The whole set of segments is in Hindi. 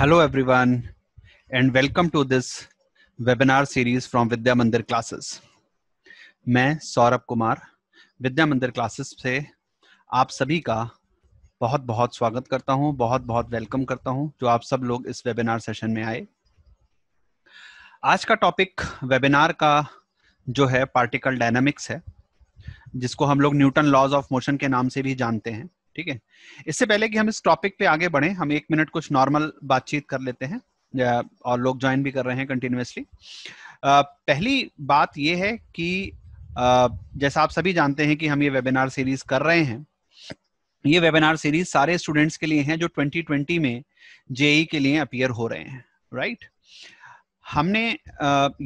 Hello everyone and welcome to this webinar series from Vidya Mandir classes मैं सौरभ कुमार विद्या मंदिर क्लासेस से आप सभी का बहुत बहुत स्वागत करता हूं बहुत बहुत वेलकम करता हूं जो आप सब लोग इस वेबिनार सेशन में आए आज का टॉपिक वेबिनार का जो है पार्टिकल डायनामिक्स है जिसको हम लोग न्यूटन लॉज ऑफ मोशन के नाम से भी जानते हैं ठीक है इससे पहले कि हम इस टॉपिक पे आगे बढ़े हम एक मिनट कुछ नॉर्मल बातचीत कर लेते हैं और लोग ज्वाइन भी कर रहे हैं कंटिन्यूसली पहली बात यह है कि जैसा आप सभी जानते हैं कि हम ये वेबिनार सीरीज कर रहे हैं ये वेबिनार सीरीज सारे स्टूडेंट्स के लिए हैं जो 2020 में जेई e के लिए अपियर हो रहे हैं राइट हमने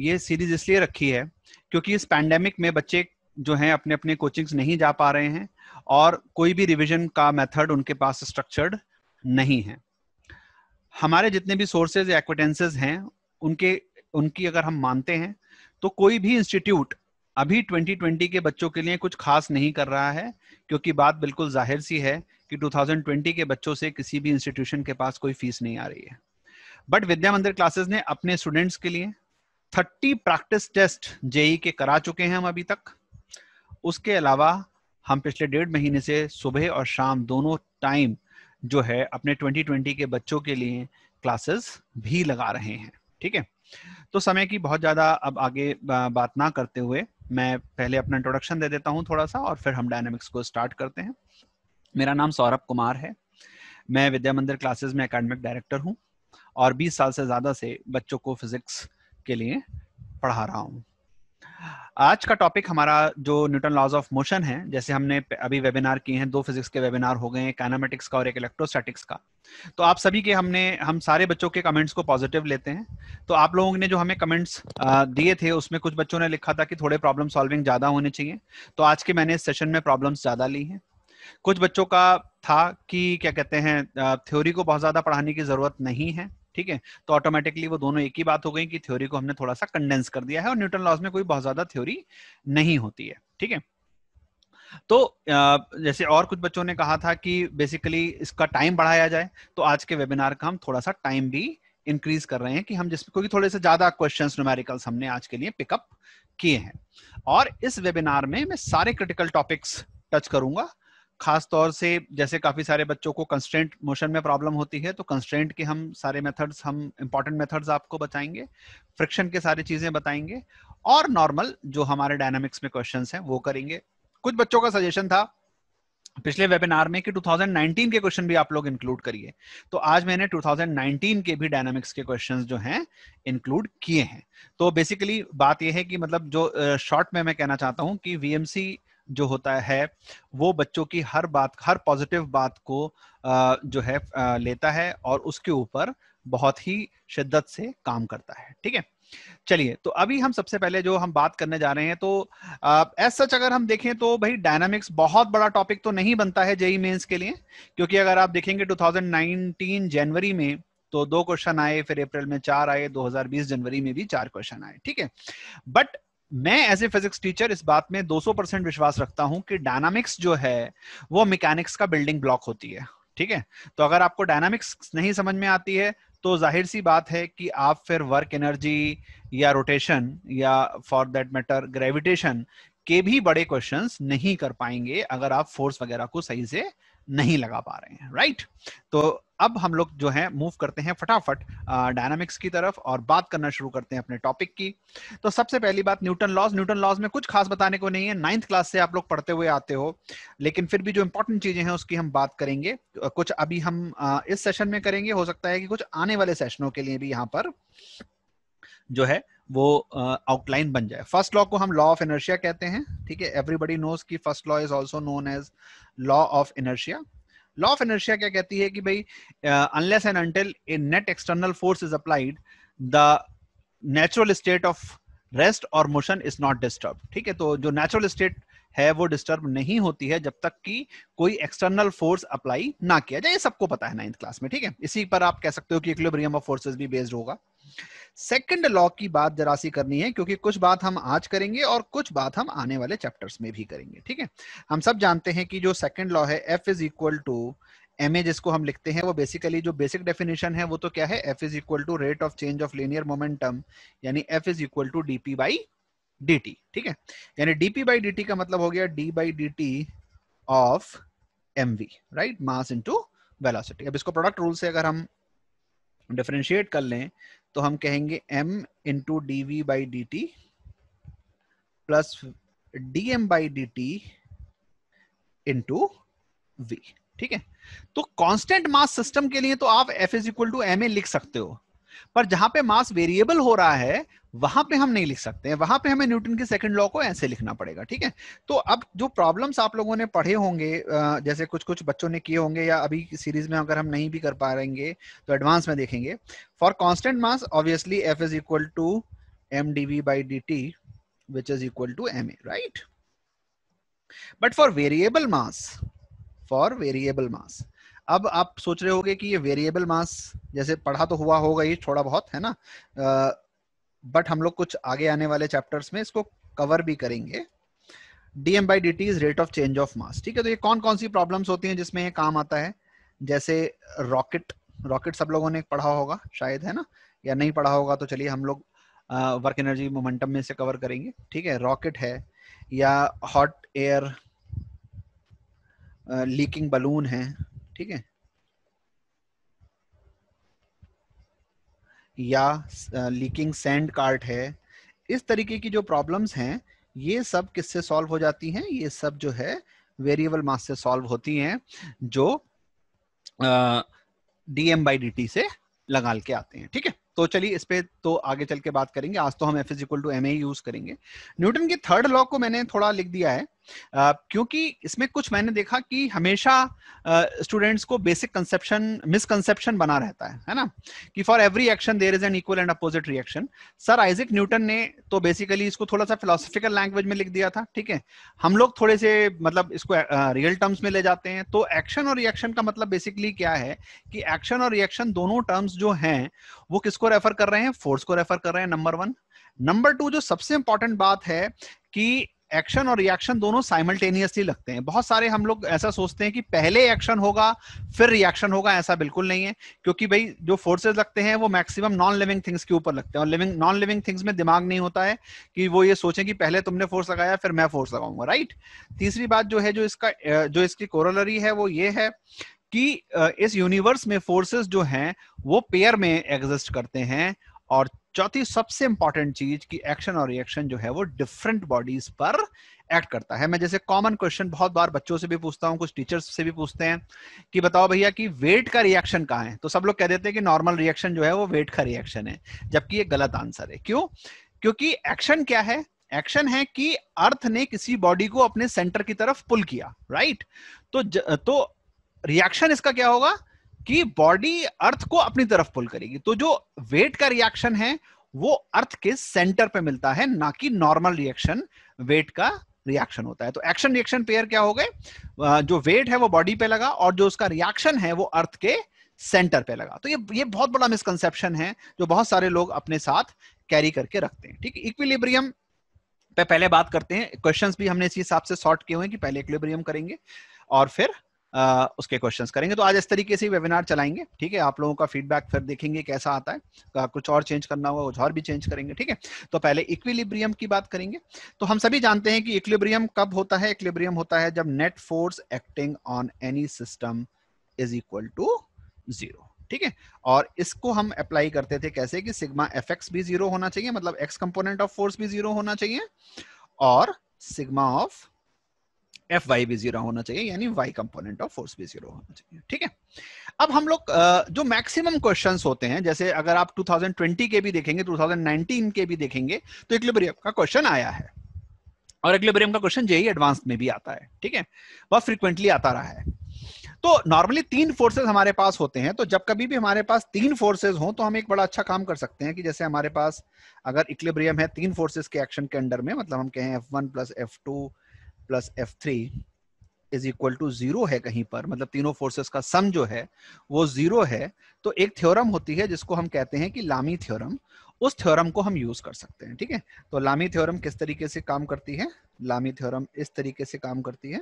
ये सीरीज इसलिए रखी है क्योंकि इस पैंडेमिक में बच्चे जो हैं अपने अपने कोचिंग्स नहीं जा पा रहे हैं और कोई भी रिविजन का मेथड उनके पास स्ट्रक्चर्ड नहीं है हमारे जितने भी सोर्सेज या एक्विटेंसेज हैं उनके उनकी अगर हम मानते हैं तो कोई भी इंस्टीट्यूट अभी 2020 के बच्चों के लिए कुछ खास नहीं कर रहा है क्योंकि बात बिल्कुल जाहिर सी है कि 2020 के बच्चों से किसी भी इंस्टीट्यूशन के पास कोई फीस नहीं आ रही है बट विद्या मंदिर क्लासेस ने अपने स्टूडेंट्स के लिए 30 प्रैक्टिस टेस्ट जेई के करा चुके हैं हम अभी तक उसके अलावा हम पिछले डेढ़ महीने से सुबह और शाम दोनों टाइम जो है अपने 2020 के बच्चों के लिए क्लासेस भी लगा रहे हैं ठीक है तो समय की बहुत ज़्यादा अब आगे बात ना करते हुए मैं पहले अपना इंट्रोडक्शन दे देता हूँ थोड़ा सा और फिर हम डायनामिक्स को स्टार्ट करते हैं मेरा नाम सौरभ कुमार है मैं विद्या मंदिर क्लासेज में अकेडमिक डायरेक्टर हूँ और 20 साल से ज़्यादा से बच्चों को फिजिक्स के लिए पढ़ा रहा हूँ आज का टॉपिक हमारा जो न्यूटन लॉज ऑफ मोशन है जैसे हमने अभी वेबिनार किए हैं दो फिजिक्स के वेबिनार हो गए हैं काइनामेटिक्स का और एक इलेक्ट्रोस्टैटिक्स का तो आप सभी के हमने हम सारे बच्चों के कमेंट्स को पॉजिटिव लेते हैं तो आप लोगों ने जो हमें कमेंट्स दिए थे उसमें कुछ बच्चों ने लिखा था कि थोड़े प्रॉब्लम सॉल्विंग ज्यादा होने चाहिए तो आज के मैंने इस सेशन में प्रॉब्लम्स ज्यादा ली हैं कुछ बच्चों का था कि क्या कहते हैं थ्योरी को बहुत ज्यादा पढ़ाने की जरूरत नहीं है ठीक है तो ऑटोमेटिकली वो दोनों एक ही बात हो गई कि थ्योरी को हमने थोड़ा सा कंडेंस कर दिया है और न्यूटन लॉज में कोई बहुत ज्यादा थ्योरी नहीं होती है ठीक है तो जैसे और कुछ बच्चों ने कहा था कि बेसिकली इसका टाइम बढ़ाया जाए तो आज के वेबिनार का हम थोड़ा सा टाइम भी इंक्रीज कर रहे हैं कि हम जिसमें क्योंकि थोड़े से ज्यादा क्वेश्चन न्यूमेरिकल्स हमने आज के लिए पिकअप किए हैं और इस वेबिनार में मैं सारे क्रिटिकल टॉपिक्स टच करूंगा खास तौर से जैसे काफी सारे बच्चों को कंस्टेंट मोशन में प्रॉब्लम होती है तो कंस्टेंट के हम सारे मेथड्स हम इंपॉर्टेंट मेथड्स आपको बताएंगे फ्रिक्शन के सारी चीजें बताएंगे और नॉर्मल जो हमारे डायनामिक्स में क्वेश्चंस हैं वो करेंगे कुछ बच्चों का सजेशन था पिछले वेबिनार में कि 2019 के क्वेश्चन भी आप लोग इंक्लूड करिए तो आज मैंने 2019 के भी डायनामिक्स के क्वेश्चंस जो हैं इंक्लूड किए हैं तो बेसिकली बात यह है कि मतलब जो शॉर्ट में मैं कहना चाहता हूं कि वीएमसी जो होता है वो बच्चों की हर बात हर पॉजिटिव बात को जो है लेता है और उसके ऊपर बहुत ही शिद्दत से काम करता है ठीक है चलिए तो अभी हम सबसे पहले जो हम बात करने जा रहे हैं तो एज सच अगर हम देखें तो भाई डायनामिक्स बहुत बड़ा टॉपिक तो नहीं बनता है जेई मेंस e e के लिए क्योंकि अगर आप देखेंगे 2019 जनवरी में तो दो क्वेश्चन आए फिर अप्रैल में चार आए 2020 जनवरी में भी चार क्वेश्चन आए ठीक है बट मैं एज ए फिजिक्स टीचर इस बात में 200 परसेंट विश्वास रखता हूं कि डायनामिक्स जो है वो मैकेनिक्स का बिल्डिंग ब्लॉक होती है ठीक है तो अगर आपको डायनामिक्स नहीं समझ में आती है तो जाहिर सी बात है कि आप फिर वर्क एनर्जी या रोटेशन या फॉर दैट मैटर ग्रेविटेशन के भी बड़े क्वेश्चन नहीं कर पाएंगे अगर आप फोर्स वगैरह को सही से नहीं लगा पा रहे हैं राइट तो अब हम लोग जो है मूव करते हैं फटाफट डायनामिक्स की तरफ और बात करना शुरू करते हैं अपने टॉपिक की तो सबसे पहली बात न्यूटन लॉज न्यूटन लॉज में कुछ खास बताने को नहीं है नाइन्थ क्लास से आप लोग पढ़ते हुए आते हो लेकिन फिर भी जो इंपॉर्टेंट चीजें हैं उसकी हम बात करेंगे कुछ अभी हम इस सेशन में करेंगे हो सकता है कि कुछ आने वाले सेशनों के लिए भी यहाँ पर जो है वो आउटलाइन बन जाए फर्स्ट लॉ को हम लॉ ऑफ इनर्शिया कहते हैं ठीक है एवरीबडी नोज की first law is also known as law of inertia law of inertia क्या कहती है कि भाई unless and until a net external force is applied the natural state of rest और मोशन इज नॉट डिस्टर्ब ठीक है तो जो नेचुरल स्टेट है वो डिस्टर्ब नहीं होती है जब तक कि कोई एक्सटर्नल फोर्स अप्लाई ना किया जाए ये सबको पता है नाइन्थ क्लास में ठीक है इसी पर आप कह सकते हो कि इक्विलिब्रियम ऑफ फोर्सेज भी बेस्ड होगा सेकंड लॉ की बात जरा सी करनी है क्योंकि कुछ बात हम आज करेंगे और कुछ बात हम आने वाले चैप्टर्स में भी करेंगे ठीक है हम सब जानते हैं कि जो सेकंड लॉ है F is equal to M A जिसको हम लिखते हैं वो बेसिकली जो बेसिक डेफिनेशन है वो तो क्या है F is equal to rate of change of linear momentum यानी F is equal to D P by D T ठीक है यानी डीपी बाई डी टी का मतलब हो गया D by D T of M V right mass into velocity अब इसको प्रोडक्ट रूल से अगर हम डिफ्रेंशिएट कर लें तो हम कहेंगे M into D V by D T plus D M by D T into V ठीक है तो कांस्टेंट मास सिस्टम के लिए तो आप F is equal to M A लिख सकते हो पर जहां पे मास वेरिएबल हो रहा है वहां पे हम नहीं लिख सकते हैं वहां पे हमें न्यूटन के सेकंड लॉ को ऐसे लिखना पड़ेगा ठीक है तो अब जो प्रॉब्लम्स आप लोगों ने पढ़े होंगे जैसे कुछ कुछ बच्चों ने किए होंगे या अभी सीरीज में अगर हम नहीं भी कर पा रहेंगे तो एडवांस में देखेंगे for constant mass obviously F is equal to M D V by D T which is equal to M A right but for variable mass for variable mass अब आप सोच रहे होगे कि ये वेरिएबल मास जैसे पढ़ा तो हुआ होगा ये थोड़ा बहुत है ना बट हम लोग कुछ आगे आने वाले चैप्टर्स में इसको कवर भी करेंगे DM by D T is rate of change of mass ठीक है तो ये कौन कौन सी प्रॉब्लम्स होती हैं जिसमें ये काम आता है जैसे रॉकेट रॉकेट सब लोगों ने पढ़ा होगा शायद है ना या नहीं पढ़ा होगा तो चलिए हम लोग वर्क एनर्जी मोमेंटम में से कवर करेंगे ठीक है रॉकेट है या हॉट एयर लीकिंग बलून है ठीक है या लीकिंग सैंड कार्ट है इस तरीके की जो प्रॉब्लम्स हैं ये सब किससे सॉल्व हो जाती हैं ये सब जो है वेरिएबल मास से सॉल्व होती हैं जो D M by D T से लगा के आते हैं ठीक है तो चलिए इस पे तो आगे चल के बात करेंगे आज तो हम F is equal to M A use करेंगे न्यूटन के थर्ड लॉ को मैंने थोड़ा लिख दिया है क्योंकि इसमें कुछ मैंने देखा कि हमेशा स्टूडेंट्स को बेसिक कंसेप्शन मिसकंसेप्शन बना रहता है है ना कि for every action there is an equal and opposite reaction sir Isaac Newton ने तो बेसिकली इसको थोड़ा सा फिलोसफिकल लैंग्वेज में लिख दिया था ठीक है हम लोग थोड़े से मतलब इसको रियल uh, टर्म्स में ले जाते हैं तो एक्शन और रिएक्शन का मतलब बेसिकली क्या है कि एक्शन और रिएक्शन दोनों टर्म्स जो हैं वो किसको रेफर कर रहे हैं फोर्स को रेफर कर रहे हैं नंबर वन नंबर टू जो सबसे इंपॉर्टेंट बात है कि एक्शन और रिएक्शन दोनों साइमल्टेनियसली लगते हैं बहुत सारे हम लोग ऐसा सोचते हैं कि पहले एक्शन होगा फिर रिएक्शन होगा ऐसा बिल्कुल नहीं है क्योंकि भाई जो फोर्सेस लगते हैं वो मैक्सिमम नॉन लिविंग थिंग्स के ऊपर लगते हैं और लिविंग नॉन लिविंग थिंग्स में दिमाग नहीं होता है कि वो ये सोचें कि पहले तुमने फोर्स लगाया फिर मैं फोर्स लगाऊंगा राइट तीसरी बात जो है जो इसका जो इसकी कोरोलरी है वो ये है कि इस यूनिवर्स में फोर्सेस जो हैं वो पेयर में एग्जिस्ट करते हैं और चौथी सबसे इंपॉर्टेंट चीज कि एक्शन और रिएक्शन जो है वो डिफरेंट बॉडीज पर एक्ट करता है मैं जैसे कॉमन क्वेश्चन बहुत बार बच्चों से भी पूछता हूँ कुछ टीचर्स से भी पूछते हैं कि बताओ भैया कि वेट का रिएक्शन कहाँ है तो सब लोग कह देते हैं कि नॉर्मल रिएक्शन जो है वो वेट का रिएक्शन है जबकि ये गलत आंसर है क्यों क्योंकि एक्शन क्या है एक्शन है कि अर्थ ने किसी बॉडी को अपने सेंटर की तरफ पुल किया राइट तो ज, तो रिएक्शन इसका क्या होगा कि बॉडी अर्थ को अपनी तरफ पुल करेगी तो जो वेट का रिएक्शन है वो अर्थ के सेंटर पे मिलता है ना कि नॉर्मल रिएक्शन वेट का रिएक्शन होता है तो एक्शन रिएक्शन पेयर क्या हो गए जो वेट है वो बॉडी पे लगा और जो उसका रिएक्शन है वो अर्थ के सेंटर पे लगा तो ये ये बहुत बड़ा मिसकंसेप्शन है जो बहुत सारे लोग अपने साथ कैरी करके रखते हैं ठीक है इक्विलिब्रियम पे पहले बात करते हैं क्वेश्चंस भी हमने इसी हिसाब से सॉर्ट किए हुए हैं कि पहले इक्विलिब्रियम करेंगे और फिर उसके क्वेश्चंस करेंगे तो आज इस तरीके से वेबिनार चलाएंगे ठीक है आप लोगों का फीडबैक फिर देखेंगे कैसा आता है कुछ और चेंज करना होगा कुछ और भी चेंज करेंगे ठीक है तो पहले इक्विलिब्रियम की बात करेंगे तो हम सभी जानते हैं कि इक्विलिब्रियम कब होता है इक्विलिब्रियम होता है जब net force acting on any system is equal to zero ठीक है और इसको हम अप्लाई करते थे कैसे कि सिग्मा एफ एक्स भी जीरो होना चाहिए मतलब एक्स कंपोनेंट ऑफ फोर्स भी जीरो होना चाहिए और सिग्मा ऑफ एफ वाई भी जीरो होना चाहिए यानी वाई कंपोनेंट ऑफ फोर्स भी जीरो होना चाहिए ठीक है अब हम लोग जो मैक्सिमम क्वेश्चंस होते हैं जैसे अगर आप 2020 के भी देखेंगे 2019 के भी देखेंगे तो इक्लिब्रियम का क्वेश्चन आया है और इक्लिब्रियम का क्वेश्चन जेई एडवांस में भी आता है ठीक है वह फ्रिक्वेंटली आता रहा है तो नॉर्मली तीन फोर्सेस हमारे पास होते हैं तो जब कभी भी हमारे पास तीन फोर्सेस हो तो हम एक बड़ा अच्छा काम कर सकते हैं कि जैसे हमारे पास अगर इक्लिब्रियम है तीन फोर्सेस के एक्शन के अंडर में मतलब हम कहें F one plus F two plus F three is equal to zero है कहीं पर मतलब तीनों फोर्सेस का सम जो है वो जीरो है तो एक थ्योरम होती है जिसको हम कहते हैं कि लामी थ्योरम उस थ्योरम को हम यूज कर सकते हैं ठीक है तो लामी थ्योरम किस तरीके से काम करती है लामी थ्योरम इस तरीके से काम करती है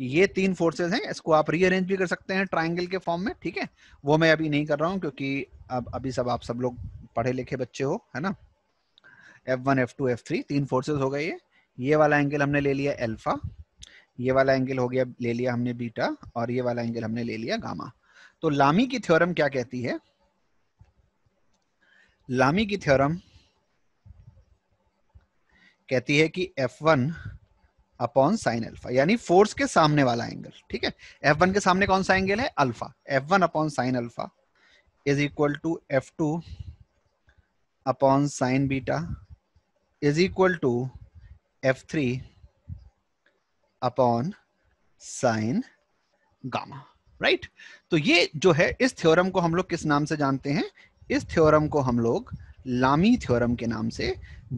ये तीन फोर्सेस हैं इसको आप रीअरेंज भी कर सकते हैं ट्राइंगल के फॉर्म में ठीक है वो मैं अभी नहीं कर रहा हूँ क्योंकि अब अभी सब आप सब लोग पढ़े लिखे बच्चे हो है ना F1, F2, F3 तीन फोर्सेस हो गए ये ये वाला एंगल हमने ले लिया एल्फा ये वाला एंगल हो गया ले लिया हमने बीटा और ये वाला एंगल हमने ले लिया गामा तो लामी की थ्योरम क्या कहती है लामी की थ्योरम कहती है कि F one upon sine alpha यानी फोर्स के सामने वाला एंगल ठीक है एफ वन के सामने कौन सा एंगल है alpha F one upon sine alpha is equal to F two upon sine beta is equal to F3 upon sine gamma right तो ये जो है इस थ्योरम को हम लोग किस नाम से जानते हैं इस थ्योरम को हम लोग लामी थ्योरम के नाम से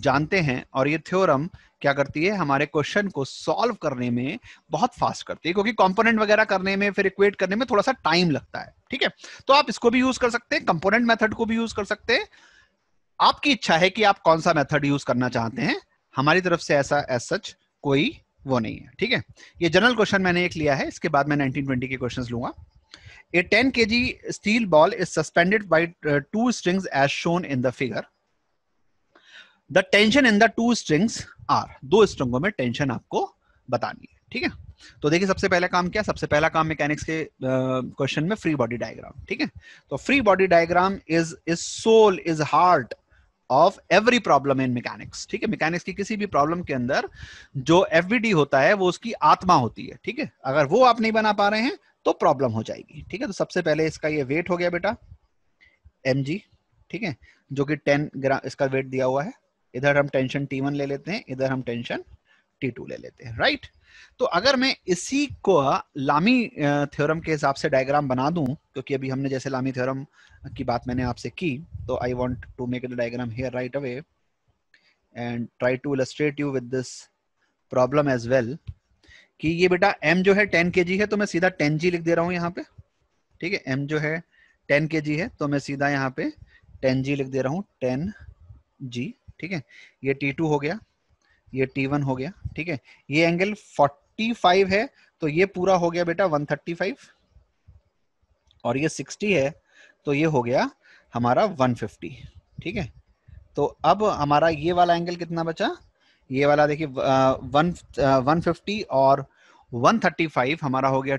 जानते हैं और ये थ्योरम क्या करती है हमारे क्वेश्चन को सॉल्व करने में बहुत फास्ट करती है क्योंकि कंपोनेंट वगैरह करने में फिर इक्वेट करने में थोड़ा सा टाइम लगता है ठीक है तो आप इसको भी यूज कर सकते हैं कंपोनेंट मेथड को भी यूज कर सकते हैं आपकी इच्छा है कि आप कौन सा मेथड यूज करना चाहते हैं हमारी तरफ से ऐसा एज सच कोई वो नहीं है ठीक है ये जनरल क्वेश्चन मैंने एक लिया है इसके बाद मैं 1920 के क्वेश्चंस लूंगा a 10 K G steel ball is suspended uh, two strings as shown in the figure the tension in the two strings are दो स्ट्रिंगों में टेंशन आपको बतानी है ठीक है तो देखिए सबसे पहला काम क्या सबसे पहला काम मैकेनिक्स के क्वेश्चन uh, में फ्री बॉडी डायग्राम ठीक है तो free body diagram is is soul is heart of every problem in mechanics ठीक है मैकेनिक्स की किसी भी प्रॉब्लम के अंदर जो एफ होता है वो उसकी आत्मा होती है ठीक है अगर वो आप नहीं बना पा रहे हैं तो प्रॉब्लम हो जाएगी ठीक है तो सबसे पहले इसका ये वेट हो गया बेटा एम ठीक है जो कि टेन ग्राम इसका वेट दिया हुआ है इधर हम टेंशन टी वन ले लेते हैं इधर हम टेंशन टी टू ले लेते हैं राइट तो अगर मैं इसी को लामी थ्योरम के हिसाब से डायग्राम बना दूं क्योंकि अभी हमने जैसे लामी थ्योरम की बात मैंने आपसे की तो I want to make the diagram here right away and try to illustrate you with this problem as well कि ये बेटा m जो है 10 के है तो मैं सीधा 10g लिख दे रहा हूँ यहाँ पे ठीक है m जो है 10 के है तो मैं सीधा यहाँ पे 10g लिख दे रहा हूँ 10g ठीक है ये t2 हो गया ये टी वन हो गया ठीक है ये एंगल फोर्टी फाइव है तो ये पूरा हो गया बेटा वन थर्टी फाइव और ये सिक्सटी है तो ये हो गया हमारा वन फिफ्टी ठीक है तो अब हमारा ये वाला एंगल कितना बचा ये वाला देखिए वन वन फिफ्टी और वन थर्टी फाइव हमारा हो गया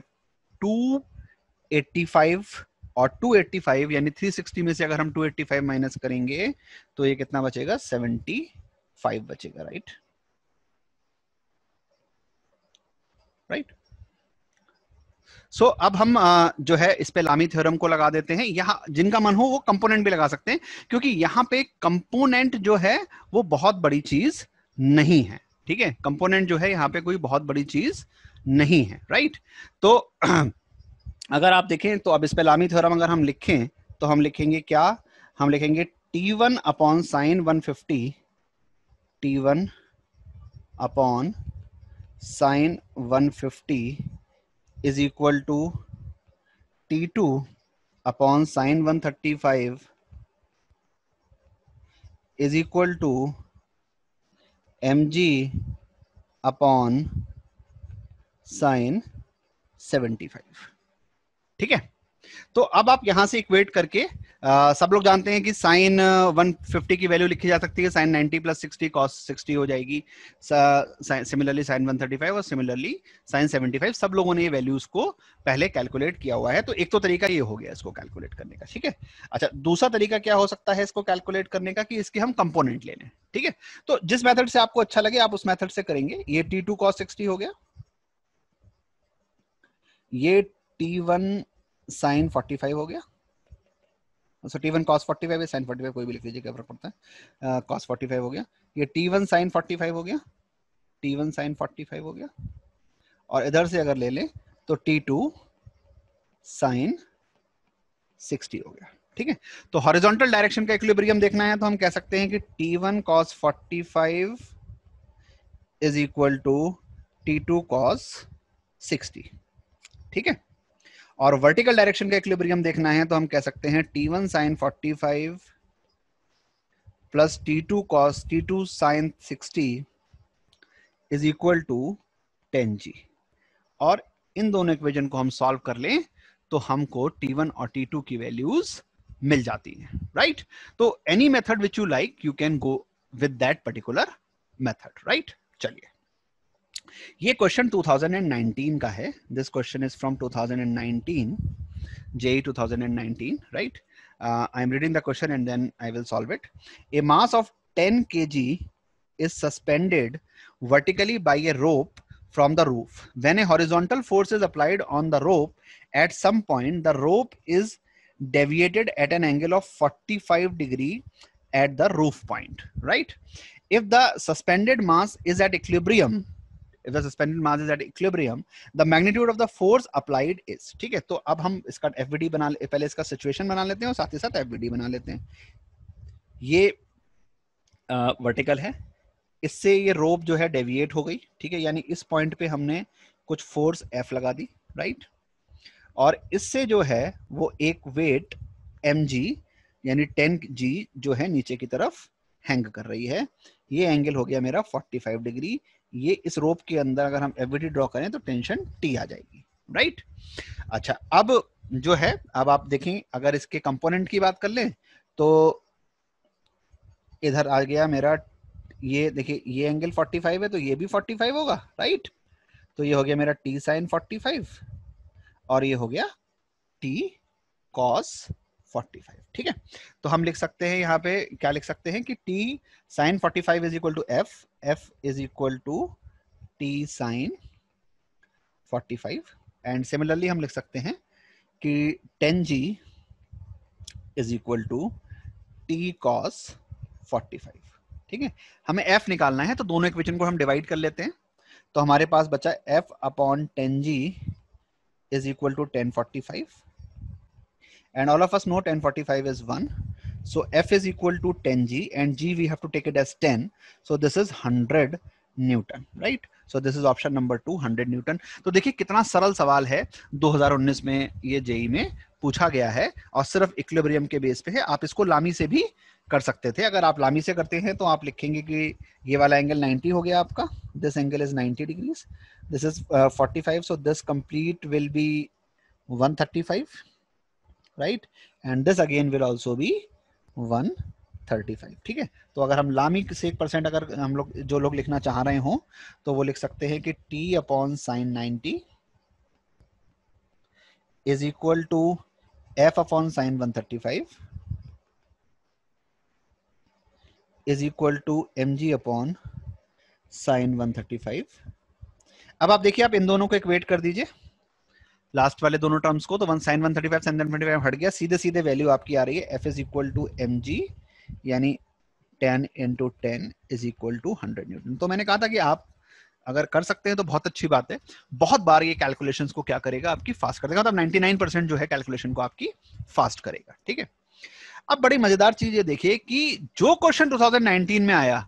टू एट्टी फाइव और 285 यानी 360 में से अगर हम 285 माइनस करेंगे तो ये कितना बचेगा 75 बचेगा राइट राइट सो so, अब हम जो है इस पे लामी थ्योरम को लगा देते हैं यहां जिनका मन हो वो कंपोनेंट भी लगा सकते हैं क्योंकि यहां पे कंपोनेंट जो है वो बहुत बड़ी चीज नहीं है ठीक है कंपोनेंट जो है यहाँ पे कोई बहुत बड़ी चीज नहीं है राइट तो अगर आप देखें तो अब इस पे लामी थ्योरम अगर हम लिखें तो हम लिखेंगे क्या हम लिखेंगे T one upon sine one fifty T one upon sine 150 is equal to t2 upon sine 135 is equal to mg upon sine 75 ठीक है तो अब आप यहां से इक्वेट करके आ, सब लोग जानते हैं कि साइन 150 की वैल्यू लिखी जा सकती है साइन 90 प्लस 60 कॉस 60 हो जाएगी सिमिलरली साइन 135 और सिमिलरली साइन 75 सब लोगों ने ये वैल्यूज को पहले कैलकुलेट किया हुआ है तो एक तो तरीका ये हो गया इसको कैलकुलेट करने का ठीक है अच्छा दूसरा तरीका क्या हो सकता है इसको कैलकुलेट करने का कि इसके हम कंपोनेंट ले लें ठीक है तो जिस मैथड से आपको अच्छा लगे आप उस मैथड से करेंगे ये टी टू हो गया ये टी वन साइन 45 हो गया so T one cos forty five sine forty कोई भी लिख लीजिए क्या फर्क पड़ता है कॉस फोर्टी 45 हो गया ये टी वन साइन फोर्टी हो गया टी वन साइन फोर्टी हो गया और इधर से अगर ले ले तो टी टू साइन सिक्सटी हो गया ठीक है तो हॉरिजॉन्टल डायरेक्शन का इक्विलिब्रियम देखना है तो हम कह सकते हैं कि T one cos forty five is equal to T two cos sixty ठीक है और वर्टिकल डायरेक्शन का इक्विलिब्रियम देखना है तो हम कह सकते हैं T one sine forty five plus T two cos T two sine sixty is equal to ten G और इन दोनों इक्वेशन को हम सॉल्व कर लें तो हमको टी वन और टी टू की वैल्यूज मिल जाती हैं राइट तो any method which you like you can go with that particular method right चलिए ये क्वेश्चन 2019 का है this question is from 2019 JE 2019 right uh, I'm reading the question and then I will solve it a mass of 10 kg is suspended vertically by a rope from the roof when a horizontal force is applied on the rope at some point the rope is deviated at an angle of 45 degree at the roof point right if the suspended mass is at equilibrium if the suspended mass is at equilibrium the magnitude of the force applied is ठीक है तो अब हम इसका FVD बना पहले इसका सिचुएशन बना लेते हैं और साथ ही साथ FVD बना लेते हैं ये वर्टिकल uh, है इससे ये रोप जो है डेविएट हो गई ठीक है यानी इस पॉइंट पे हमने कुछ फोर्स एफ लगा दी राइट और इससे जो है वो एक वेट एम यानी टेन जी जो है नीचे की तरफ हैंग कर रही है ये एंगल हो गया मेरा 45 डिग्री ये इस रोप के अंदर अगर हम एविडी ड्रॉ करें तो टेंशन टी आ जाएगी राइट अच्छा अब जो है अब आप देखें अगर इसके कंपोनेंट की बात कर लें तो इधर आ गया मेरा ये देखिए ये एंगल 45 है तो ये भी 45 होगा राइट तो ये हो गया मेरा टी साइन 45 और ये हो गया टी कॉस फोर्टी फाइव ठीक है तो हम लिख सकते हैं यहाँ पे क्या लिख सकते हैं कि t sine forty five is equal to F F is equal to T sine forty five and similarly हम लिख सकते हैं कि ten G is equal to T cos forty five ठीक है हमें f निकालना है तो दोनों इक्वेशन को हम डिवाइड कर लेते हैं तो हमारे पास बचा F upon ten G is equal to tan forty five and all of us know 1045 is 1 so f is equal to 10g and g we have to take it as 10 so this is 100 newton right so this is option number two hundred newton तो देखिए कितना सरल सवाल है 2019 में ये जेई e में पूछा गया है और सिर्फ इक्लिब्रियम के बेस पे है आप इसको लामी से भी कर सकते थे अगर आप लामी से करते हैं तो आप लिखेंगे कि ये वाला एंगल 90 हो गया आपका this angle is 90 degrees this is 45 so this complete will be 135 right and this again will also be one thirty five ठीक है तो अगर हम लामी से एक परसेंट अगर हम लोग जो लोग लिखना चाह रहे हो तो वो लिख सकते हैं कि t upon sine 90 is equal to F upon sine one thirty five is equal to M G upon sine one thirty five अब आप देखिए आप इन दोनों को इक्वेट कर दीजिए लास्ट वाले दोनों टर्म्स को तो one sine one thirty five sine thirty five हट गया सीधे सीधे वैल्यू आपकी आ रही है F is equal to M g यानी ten into ten is equal to hundred newton तो मैंने कहा था कि आप अगर कर सकते हैं तो बहुत अच्छी बात है बहुत बार ये कैलकुलेशन को क्या करेगा आपकी फास्ट कर देगा मतलब नाइनटी नाइन परसेंट जो है कैलकुलेशन को आपकी फास्ट करेगा ठीक है अब बड़ी मजेदार चीज ये देखिए कि जो क्वेश्चन 2019 में आया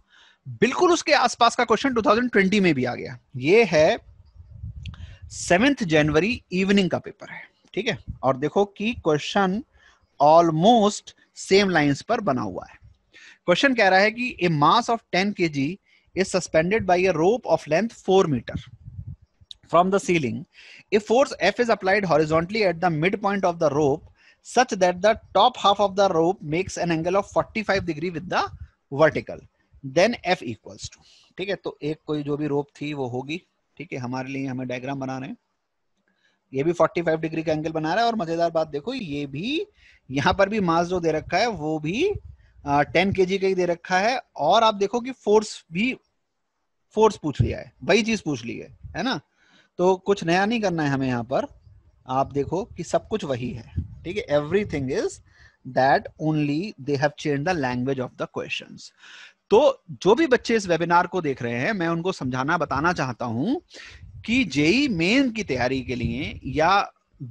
बिल्कुल उसके आसपास का क्वेश्चन 2020 में भी आ गया ये है सेवेंथ जनवरी इवनिंग का पेपर है ठीक है और देखो कि क्वेश्चन ऑलमोस्ट सेम लाइंस पर बना हुआ है क्वेश्चन कह रहा है कि ए मास of ten k g is suspended by a rope of length four metre from the ceiling if force f is applied horizontally at the midpoint of the rope such that the top half of the rope makes an angle of 45 degree with the vertical then f equals to ठीक है तो एक कोई जो भी rope थी वो होगी ठीक है हमारे लिए हमें डायग्राम बना रहे हैं ये भी 45 डिग्री का एंगल बना रहा है और मजेदार बात देखो ये भी यहाँ पर भी मास जो दे रखा है वो भी टेन के का ही दे रखा है और आप देखो कि फोर्स भी फोर्स पूछ लिया है वही चीज पूछ ली है है ना तो कुछ नया नहीं करना है हमें यहाँ पर आप देखो कि सब कुछ वही है ठीक है everything is that only they have change the language of the question तो जो भी बच्चे इस वेबिनार को देख रहे हैं मैं उनको समझाना बताना चाहता हूं कि जेई मेन की तैयारी के लिए या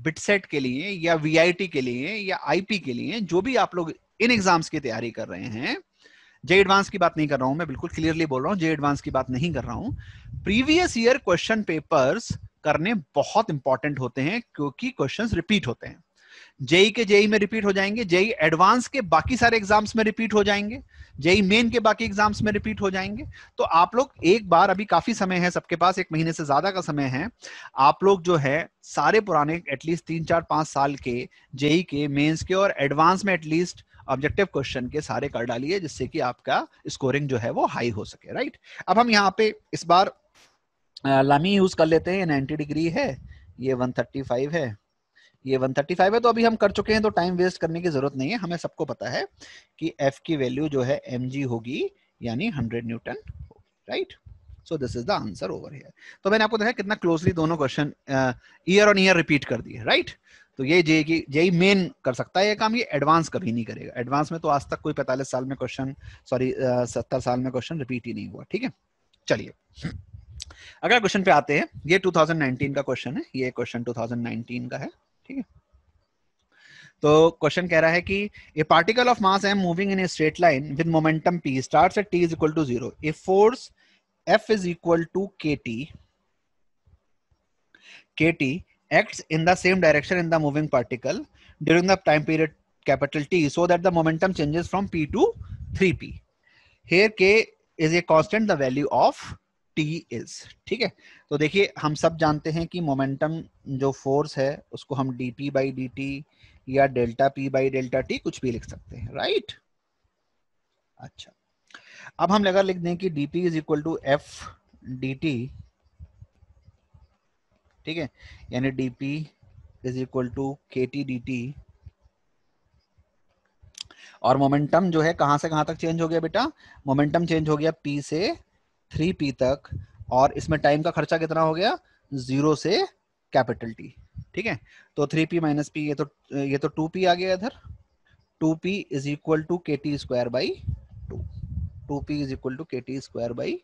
बिटसेट के लिए या वीआईटी के लिए या आईपी के लिए जो भी आप लोग इन एग्जाम्स की तैयारी कर रहे हैं जे एडवांस की बात नहीं कर रहा हूं मैं बिल्कुल क्लियरली बोल रहा हूं जे एडवांस की बात नहीं कर रहा हूं प्रीवियस ईयर क्वेश्चन पेपर्स करने बहुत इंपॉर्टेंट होते हैं क्योंकि क्वेश्चन रिपीट होते हैं जेई के जेई में रिपीट हो जाएंगे जेई एडवांस के बाकी सारे एग्जाम्स में रिपीट हो जाएंगे जेई मेन के बाकी एग्जाम्स में रिपीट हो जाएंगे तो आप लोग एक बार अभी काफी समय है सबके पास एक महीने से ज्यादा का समय है आप लोग जो है सारे पुराने एटलीस्ट तीन चार पांच साल के जेई के मेन्स के और एडवांस में एटलीस्ट ऑब्जेक्टिव क्वेश्चन के सारे कर डालिए जिससे कि आपका स्कोरिंग जो है वो हाई हो सके राइट अब हम यहाँ पे इस बार लमी यूज कर लेते हैं नाइन्टी डिग्री है ये वन है ये 135 है तो अभी हम कर चुके हैं तो टाइम वेस्ट करने की जरूरत नहीं है हमें सबको पता है कि एफ की वैल्यू जो है एम होगी यानी 100 newton right so this is the answer over here तो मैंने आपको देखा कितना क्लोजली दोनों question year on year repeat कर दिए राइट right? तो ये जे की जे मेन कर सकता है ये काम ये एडवांस कभी नहीं करेगा एडवांस में तो आज तक कोई पैतालीस साल में क्वेश्चन सॉरी सत्तर साल में क्वेश्चन रिपीट ही नहीं हुआ ठीक है चलिए अगला क्वेश्चन पे आते हैं ये 2019 का क्वेश्चन है ये क्वेश्चन 2019 का है तो क्वेश्चन कह रहा है कि a particle of mass m moving in a straight line with momentum p starts at t is equal to zero force F is equal to k t k t act in the same direction in the moving particle during the time period capital T so that the momentum changes from p to three p here k is a constant the value of t is ठीक है तो देखिए हम सब जानते हैं कि मोमेंटम जो फोर्स है उसको हम d P by D t या delta p by delta t कुछ भी लिख सकते हैं राइट अच्छा अब हम लगा लिख दें कि d p is equal to F d T ठीक है यानी d p is equal to k t d t और मोमेंटम जो है कहां से कहां तक चेंज हो गया बेटा मोमेंटम चेंज हो गया पी से थ्री पी तक और इसमें टाइम का खर्चा कितना हो गया जीरो से कैपिटल टी ठीक है तो थ्री पी माइनस पी ये तो ये तो टू पी आ गया इधर two p is equal to k t square by two two p is equal to k t square by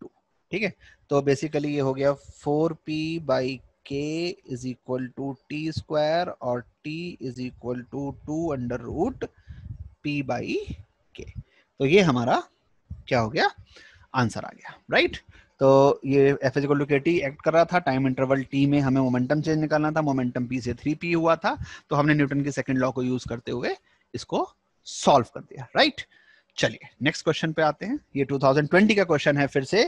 two ठीक है तो बेसिकली ये हो गया four p by k is equal to t square और t is equal to two under root p by k तो ये हमारा क्या हो गया आंसर आ गया राइट तो ये F is two k t act कर रहा था टाइम इंटरवल टी में हमें मोमेंटम चेंज निकालना था मोमेंटम पी से थ्री पी हुआ था तो हमने न्यूटन के सेकंड लॉ को यूज करते हुए इसको सॉल्व कर दिया राइट चलिए नेक्स्ट क्वेश्चन पे आते हैं ये 2020 का क्वेश्चन है फिर से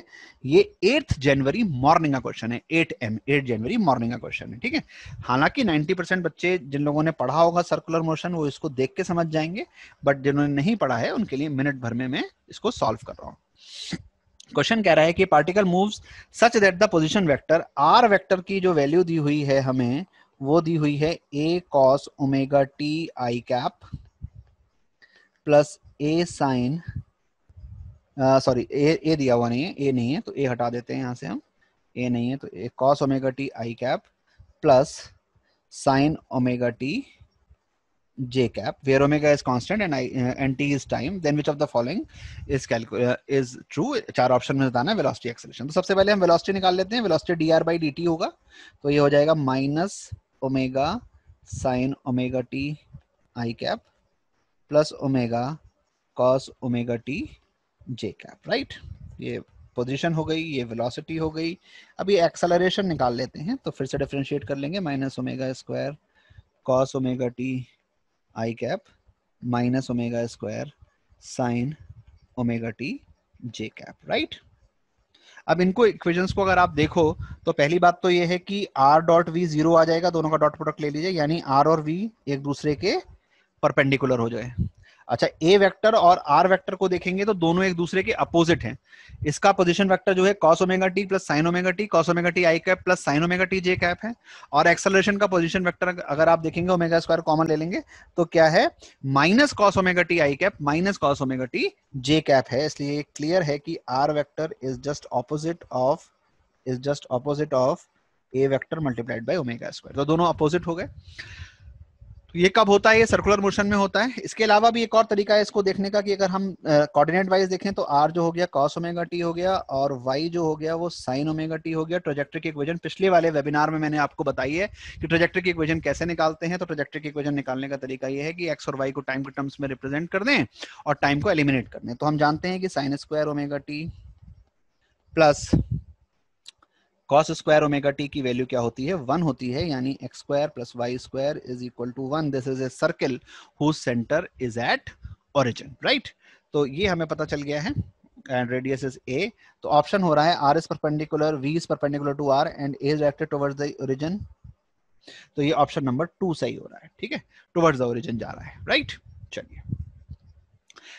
ये एट्थ जनवरी मॉर्निंग का क्वेश्चन है एट एम एट जनवरी मॉर्निंग का क्वेश्चन है ठीक है हालांकि 90 बच्चे जिन लोगों ने पढ़ा होगा सर्कुलर मोशन वो इसको देख के समझ जाएंगे बट जिन्होंने नहीं पढ़ा है उनके लिए मिनट भर में मैं इसको सॉल्व कर रहा हूँ क्वेश्चन कह रहा है कि particle moves such that the position vector r vector की जो वैल्यू दी हुई है हमें वो दी हुई है a cos omega t i cap plus a sine sorry a a दिया हुआ नहीं है ए नहीं है तो ए हटा देते हैं यहां से हम ए नहीं है तो a cos omega t i cap plus sine omega t j cap where omega is constant and i uh, and t is time then which of the following is uh, is true char option mein batana velocity acceleration to sabse pehle hum velocity nikal lete hain velocity dr by dt hoga to ye ho jayega minus omega sin omega t i cap plus omega cos omega t j cap right ye position हो गई ये वेलोसिटी हो गई अभी एक्सेलरेशन निकाल लेते हैं तो फिर से डिफरेंशिएट कर लेंगे minus omega square cos omega t i cap minus omega square sine omega t j cap right अब इनको इक्वेशंस को अगर आप देखो तो पहली बात तो यह है कि आर डॉट वी जीरो आ जाएगा दोनों का डॉट प्रोडक्ट ले लीजिए यानी आर और वी एक दूसरे के परपेंडिकुलर हो जाए अच्छा ए वेक्टर और आर वेक्टर को देखेंगे तो दोनों एक दूसरे के अपोजिट हैं इसका पोजीशन वेक्टर जो है cos omega t plus sine omega t cos omega t i cap plus sine omega t j cap है और एक्सेलरेशन का पोजीशन वेक्टर अगर आप देखेंगे ओमेगा स्क्वायर कॉमन ले लेंगे तो क्या है minus cos omega t i cap minus cos omega t j cap है इसलिए क्लियर है कि r vector is just opposite of is just opposite of a vector multiplied by omega square तो दोनों अपोजिट हो गए तो ये कब होता है ये सर्कुलर मोशन में होता है इसके अलावा भी एक और तरीका है इसको देखने का कि अगर हम कोऑर्डिनेट वाइज देखें तो आर जो हो गया कॉस ओमेगा टी हो गया और वाई जो हो गया वो साइन ओमेगा टी हो गया ट्रोजेक्टर की इक्वेशन पिछले वाले वेबिनार में मैंने आपको बताई है कि ट्रोजेक्टर की इक्वेशन कैसे निकालते हैं तो ट्रोजेक्टर की इक्वेशन निकालने का तरीका यह है कि एक्स और वाई को टाइम के टर्म्स में रिप्रेजेंट कर दें और टाइम को एलिमिनेट कर दें तो हम जानते हैं कि sine square omega t plus cos square omega t की वैल्यू क्या होती है वन होती है यानी x square plus y square is equal to one this is a circle whose centre is at origin right तो ये हमें पता चल गया है एंड रेडियस इज ए तो ऑप्शन हो रहा है r is perpendicular v is perpendicular to r and a is directed towards the origin तो ये ऑप्शन नंबर टू सही हो रहा है ठीक है टुवर्ड्स द ओरिजिन जा रहा है राइट right? चलिए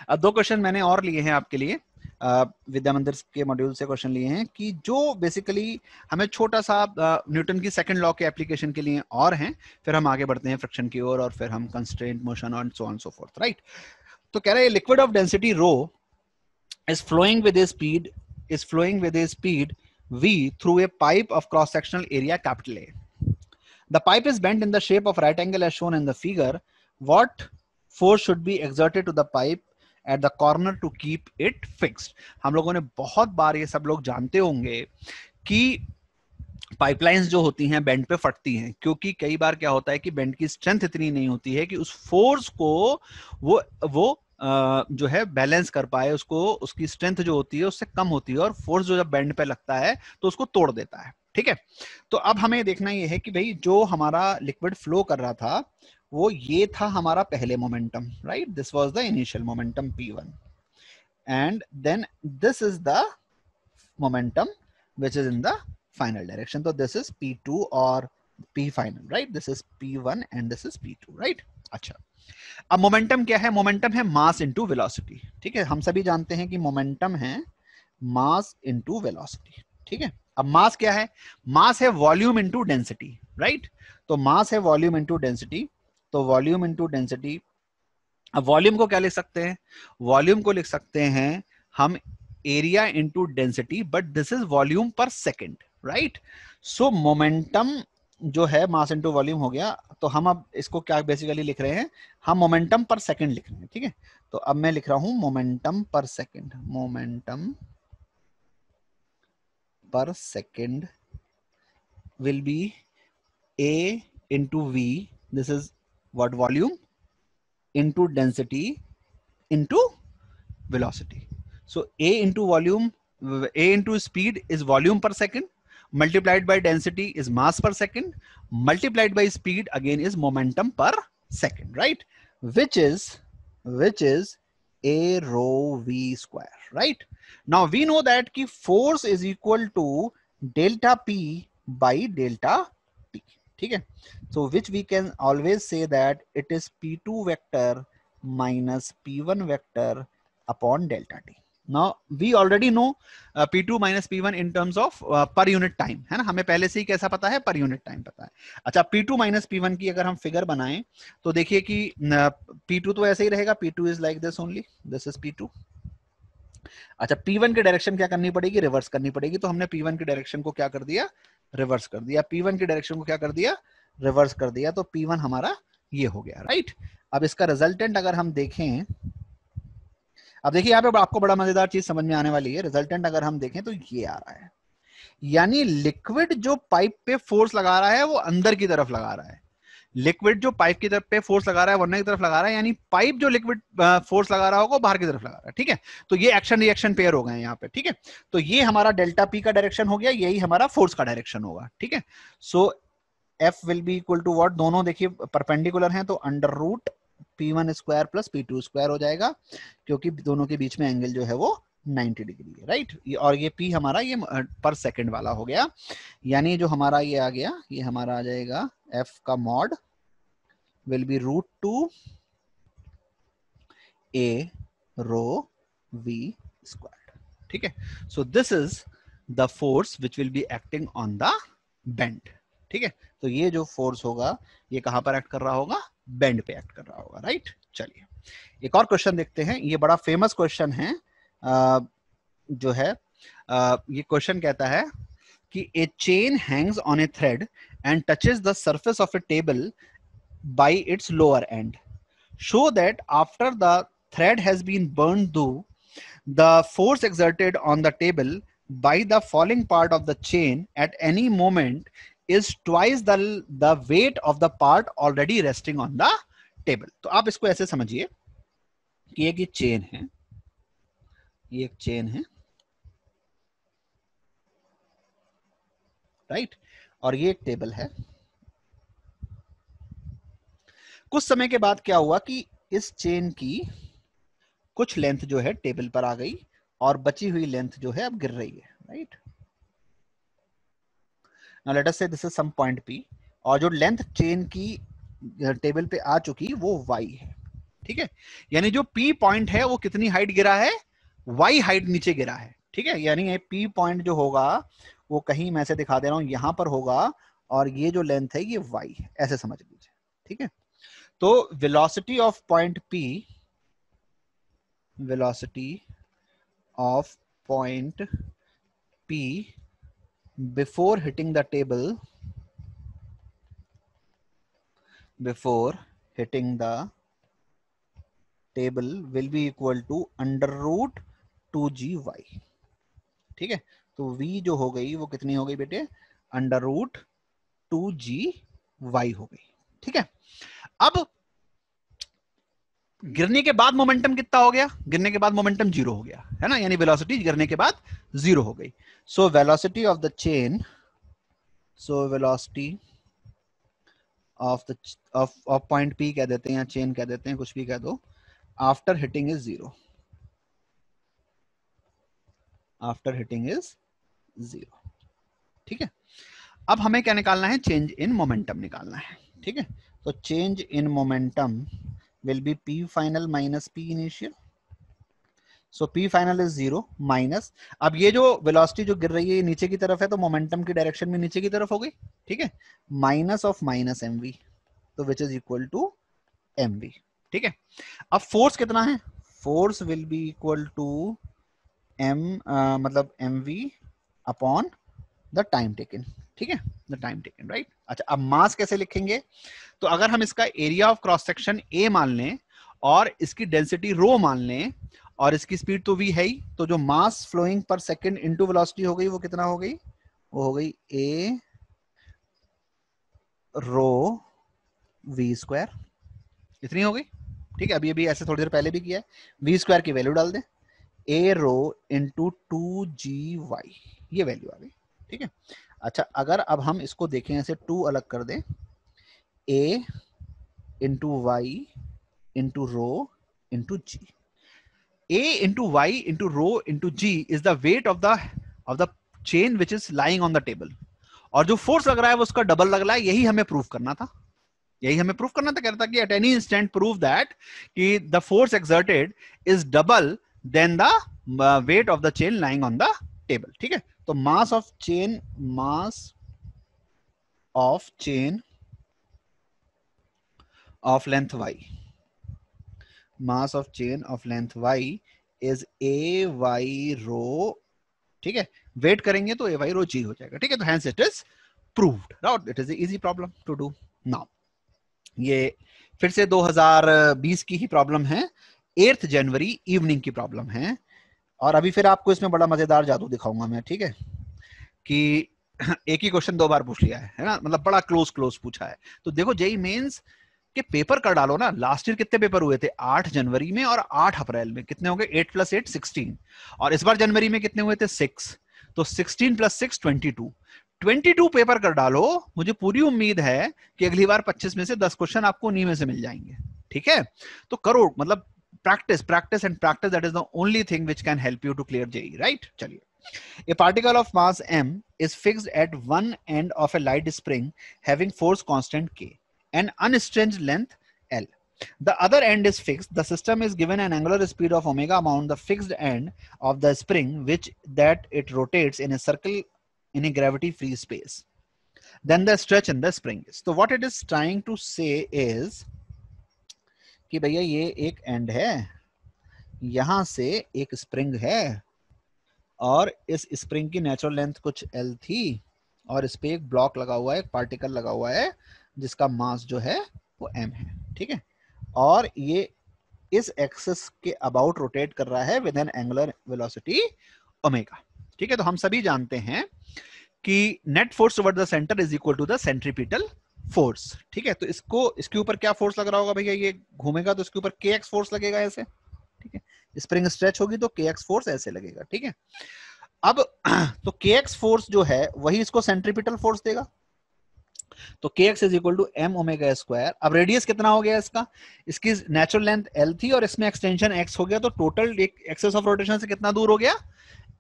अब दो क्वेश्चन मैंने और लिए हैं आपके लिए विद्या मंदिर के मॉड्यूल से क्वेश्चन लिए हैं कि जो बेसिकली हमें छोटा सा न्यूटन की सेकंड लॉ के एप्लीकेशन के लिए और हैं फिर हम आगे बढ़ते हैं फ्रिक्शन की ओर और, और फिर हम constraint motion on so on so forth right तो कह रहे हैं liquid of density rho is flowing with a speed is flowing with a speed v through a pipe of cross sectional area capital A the pipe is bend in the shape of right angle as shown in the figure what force should be exerted to the pipe at the corner to keep it fixed हम लोगों ने बहुत बार ये सब लोग जानते होंगे कि पाइपलाइंस जो होती हैं बेंड पे फटती हैं क्योंकि कई बार क्या होता है कि बेंड की स्ट्रेंथ इतनी नहीं होती है कि उस फोर्स को वो वो जो है बैलेंस कर पाए उसको उसकी स्ट्रेंथ जो होती है उससे कम होती है और फोर्स जो जब बैंड पे लगता है तो उसको तोड़ देता है ठीक है तो अब हमें देखना यह है कि भाई जो हमारा लिक्विड फ्लो कर रहा था वो ये था हमारा पहले momentum right this was the initial momentum p one and then this is the momentum which is in the final direction so this is p2 or p final right this is p1 and this is p2 right अच्छा अब मोमेंटम क्या है मोमेंटम है मास इनटू वेलोसिटी ठीक है हम सभी जानते हैं कि मोमेंटम है मास इंटू वेलोसिटी ठीक है अब मास क्या है मास है वॉल्यूम इंटू डेंसिटी राइट तो मास है वॉल्यूम इंटू डेंसिटी तो वॉल्यूम इंटू डेंसिटी अब वॉल्यूम को क्या लिख सकते हैं वॉल्यूम को लिख सकते हैं हम area into density but this is volume per second right so momentum जो है मास इंटू वॉल्यूम हो गया तो हम अब इसको क्या बेसिकली लिख रहे हैं हम मोमेंटम पर सेकेंड लिख रहे हैं ठीक है तो अब मैं लिख रहा हूं momentum per second momentum per second will be a into v this is what volume into density into velocity. So A into volume, A into speed is volume per second multiplied by density is mass per second multiplied by speed again is momentum per second, right? Which is, which is a rho v square, right? Now we know that ki force is equal to delta p by delta ठीक है so which we can always say that it is p two vector minus p one vector upon delta t now we already know p two minus p one in terms of per unit time है ना हमें पहले से ही कैसा पता है पर यूनिट टाइम पता है अच्छा p two minus p one की अगर हम फिगर बनाएं तो देखिए कि पी टू तो ऐसे ही रहेगा p two is like this only this is p two अच्छा P1 की डायरेक्शन क्या करनी पड़ेगी रिवर्स करनी पड़ेगी तो हमने P1 की डायरेक्शन को क्या कर दिया रिवर्स कर दिया P1 की डायरेक्शन को क्या कर दिया रिवर्स कर दिया तो P1 हमारा ये हो गया राइट अब इसका रिजल्टेंट अगर हम देखें अब देखिए यहाँ पे आपको बड़ा मजेदार चीज समझ में आने वाली है रिजल्टेंट अगर हम देखें तो ये आ रहा है यानी लिक्विड जो पाइप पे फोर्स लगा रहा है वो अंदर की तरफ लगा रहा है लिक्विड जो पाइप की तरफ पे फोर्स लगा रहा है वर्ना की तरफ लगा रहा है यानी पाइप जो लिक्विड फोर्स लगा रहा होगा बाहर की तरफ लगा रहा है ठीक है तो ये एक्शन रिएक्शन पेयर हो गए यहाँ पे ठीक है तो ये हमारा डेल्टा पी का डायरेक्शन हो गया यही हमारा फोर्स का डायरेक्शन होगा ठीक है so F will be equal to what दोनों देखिए परपेंडिकुलर हैं तो under root p one square plus p two square हो जाएगा क्योंकि दोनों के बीच में एंगल जो है वो 90 डिग्री है राइट और ये पी हमारा ये पर सेकंड वाला हो गया यानी जो हमारा ये आ गया ये हमारा आ जाएगा एफ का mod will be root two a rho v square ठीक है so this is the force which will be acting on the bend ठीक है तो ये जो फोर्स होगा ये कहां पर एक्ट कर रहा होगा बेंड पे एक्ट कर रहा होगा राइट चलिए एक और क्वेश्चन देखते हैं ये बड़ा फेमस क्वेश्चन है जो है आ, ये क्वेश्चन कहता है कि a chain hangs on a thread and touches the surface of a table by its lower end show that after the thread has been burn do the force exerted on the table by the falling part of the chain at any moment is twice the weight of the part already resting on the table तो आप इसको ऐसे समझिए कि ये चेन है ये एक चेन है राइट और ये एक टेबल है कुछ समय के बाद क्या हुआ कि इस चेन की कुछ लेंथ जो है टेबल पर आ गई और बची हुई लेंथ जो है अब गिर रही है right now let us say this is some point p और जो लेंथ चेन की टेबल पे आ चुकी वो वाई है ठीक है यानी जो पी पॉइंट है वो कितनी हाइट गिरा है वाई हाइट नीचे गिरा है ठीक है यानी ये पी पॉइंट जो होगा वो कहीं मैं से दिखा दे रहा हूं यहां पर होगा और ये जो लेंथ है ये वाई है ऐसे समझ लीजिए ठीक है तो velocity of point p velocity of point p before hitting the table before hitting the table will be equal to under root two g y ठीक है तो v जो हो गई वो कितनी हो गई बेटे under root two g y हो गई ठीक है अब गिरने के बाद मोमेंटम कितना हो गया गिरने के बाद मोमेंटम जीरो हो गया है ना यानी वेलोसिटी गिरने के बाद जीरो हो गई so velocity of the chain so velocity of the of of point p कह देते हैं या चेन कह देते हैं कुछ भी कह दो after hitting is zero after hitting is zero ठीक है अब हमें क्या निकालना है चेंज इन मोमेंटम निकालना है ठीक है तो change in momentum will be p final minus p initial so p final is zero minus अब ये जो वेलोसिटी जो गिर रही है ये नीचे की तरफ है तो मोमेंटम की डायरेक्शन में नीचे की तरफ हो गई ठीक है minus of minus m v तो which is equal to m v ठीक है अब फोर्स कितना है force will be equal to m uh, मतलब m v upon the time taken ठीक है द टाइम टेकन राइट अच्छा अब मास कैसे लिखेंगे तो अगर हम इसका area of cross section a मान लें और इसकी डेंसिटी रो मान लें और इसकी स्पीड तो वी है ही तो जो mass flowing per second into velocity हो गई वो कितना हो गई वो हो गई ए रो वी स्क्वायर इतनी हो गई ठीक है अभी अभी ऐसे थोड़ी देर पहले भी किया है वी स्क्वायर की वैल्यू डाल दें a rho into two g y ये वैल्यू आ गई ठीक है अच्छा अगर अब हम इसको देखें ऐसे टू अलग कर दें a into y into rho into g a into y into rho into g is the weight of the of the chain which is lying on the table और जो फोर्स लग रहा है वो उसका डबल लग रहा है यही हमें प्रूव करना था यही हमें प्रूव करना था कहता कि at any instant prove that कि the force exerted is double then the weight of the chain lying on the table ठीक है तो mass of chain mass of chain of length y mass of chain of length y is a y rho ठीक है वेट करेंगे तो ए वाई रो जी हो जाएगा ठीक है तो hence it is proved route it is easy problem to do now ये फिर से 2020 की ही प्रॉब्लम है एर्थ जनवरी इवनिंग की प्रॉब्लम है और अभी फिर आपको इसमें बड़ा मजेदार जादू दिखाऊंगा मैं ठीक है कि एक ही क्वेश्चन दो बार पूछ लिया है है ना मतलब बड़ा क्लोज क्लोज पूछा है तो देखो जेई मेन्स के पेपर कर डालो ना लास्ट ईयर कितने पेपर हुए थे आठ जनवरी में और आठ अप्रैल में कितने हो गए एट प्लस एट सिक्सटीन और इस बार जनवरी में कितने हुए थे सिक्स तो sixteen plus six twenty two 22 paper कर डालो मुझे पूरी उम्मीद है कि अगली बार 25 में से 10 क्वेश्चन आपको नीमे से मिल जाएंगे ठीक है तो करो मतलब practice practice and practice that is the only thing which can help you to clear je right chaliye a particle of mass m is fixed at one end of a light spring having force constant k and unstretched length l. The other end is fixed. The system is given an angular speed of omega amount, the fixed end of the spring, which that it rotates in a circle in a gravity-free space. Then the stretch in the spring is. So what it is trying to say is कि भैया ये एक एंड है यहां से एक स्प्रिंग है और इस स्प्रिंग की नेचुरल लेंथ कुछ एल थी और इस पर एक ब्लॉक लगा हुआ है एक पार्टिकल लगा हुआ है जिसका मास जो है वो एम है ठीक है और ये इस एक्सेस के अबाउट रोटेट कर रहा है with an angular velocity omega ठीक है तो हम सभी जानते हैं कि net force over the centre is equal to the centripetal force ठीक है तो इसको इसके ऊपर क्या फोर्स लग रहा होगा भैया ये घूमेगा तो इसके ऊपर के एक्स फोर्स लगेगा ऐसे ठीक है स्प्रिंग स्ट्रेच होगी तो के एक्स फोर्स ऐसे लगेगा ठीक है अब तो के एक्स फोर्स जो है वही इसको सेंट्रीपिटल फोर्स देगा तो k x is equal to m omega square अब रेडियस कितना हो गया इसका इसकी नेचुरल लेंथ एल थी और इसमें एक्सटेंशन एक्स हो गया तो टोटल एक्सेस ऑफ रोटेशन से कितना दूर हो गया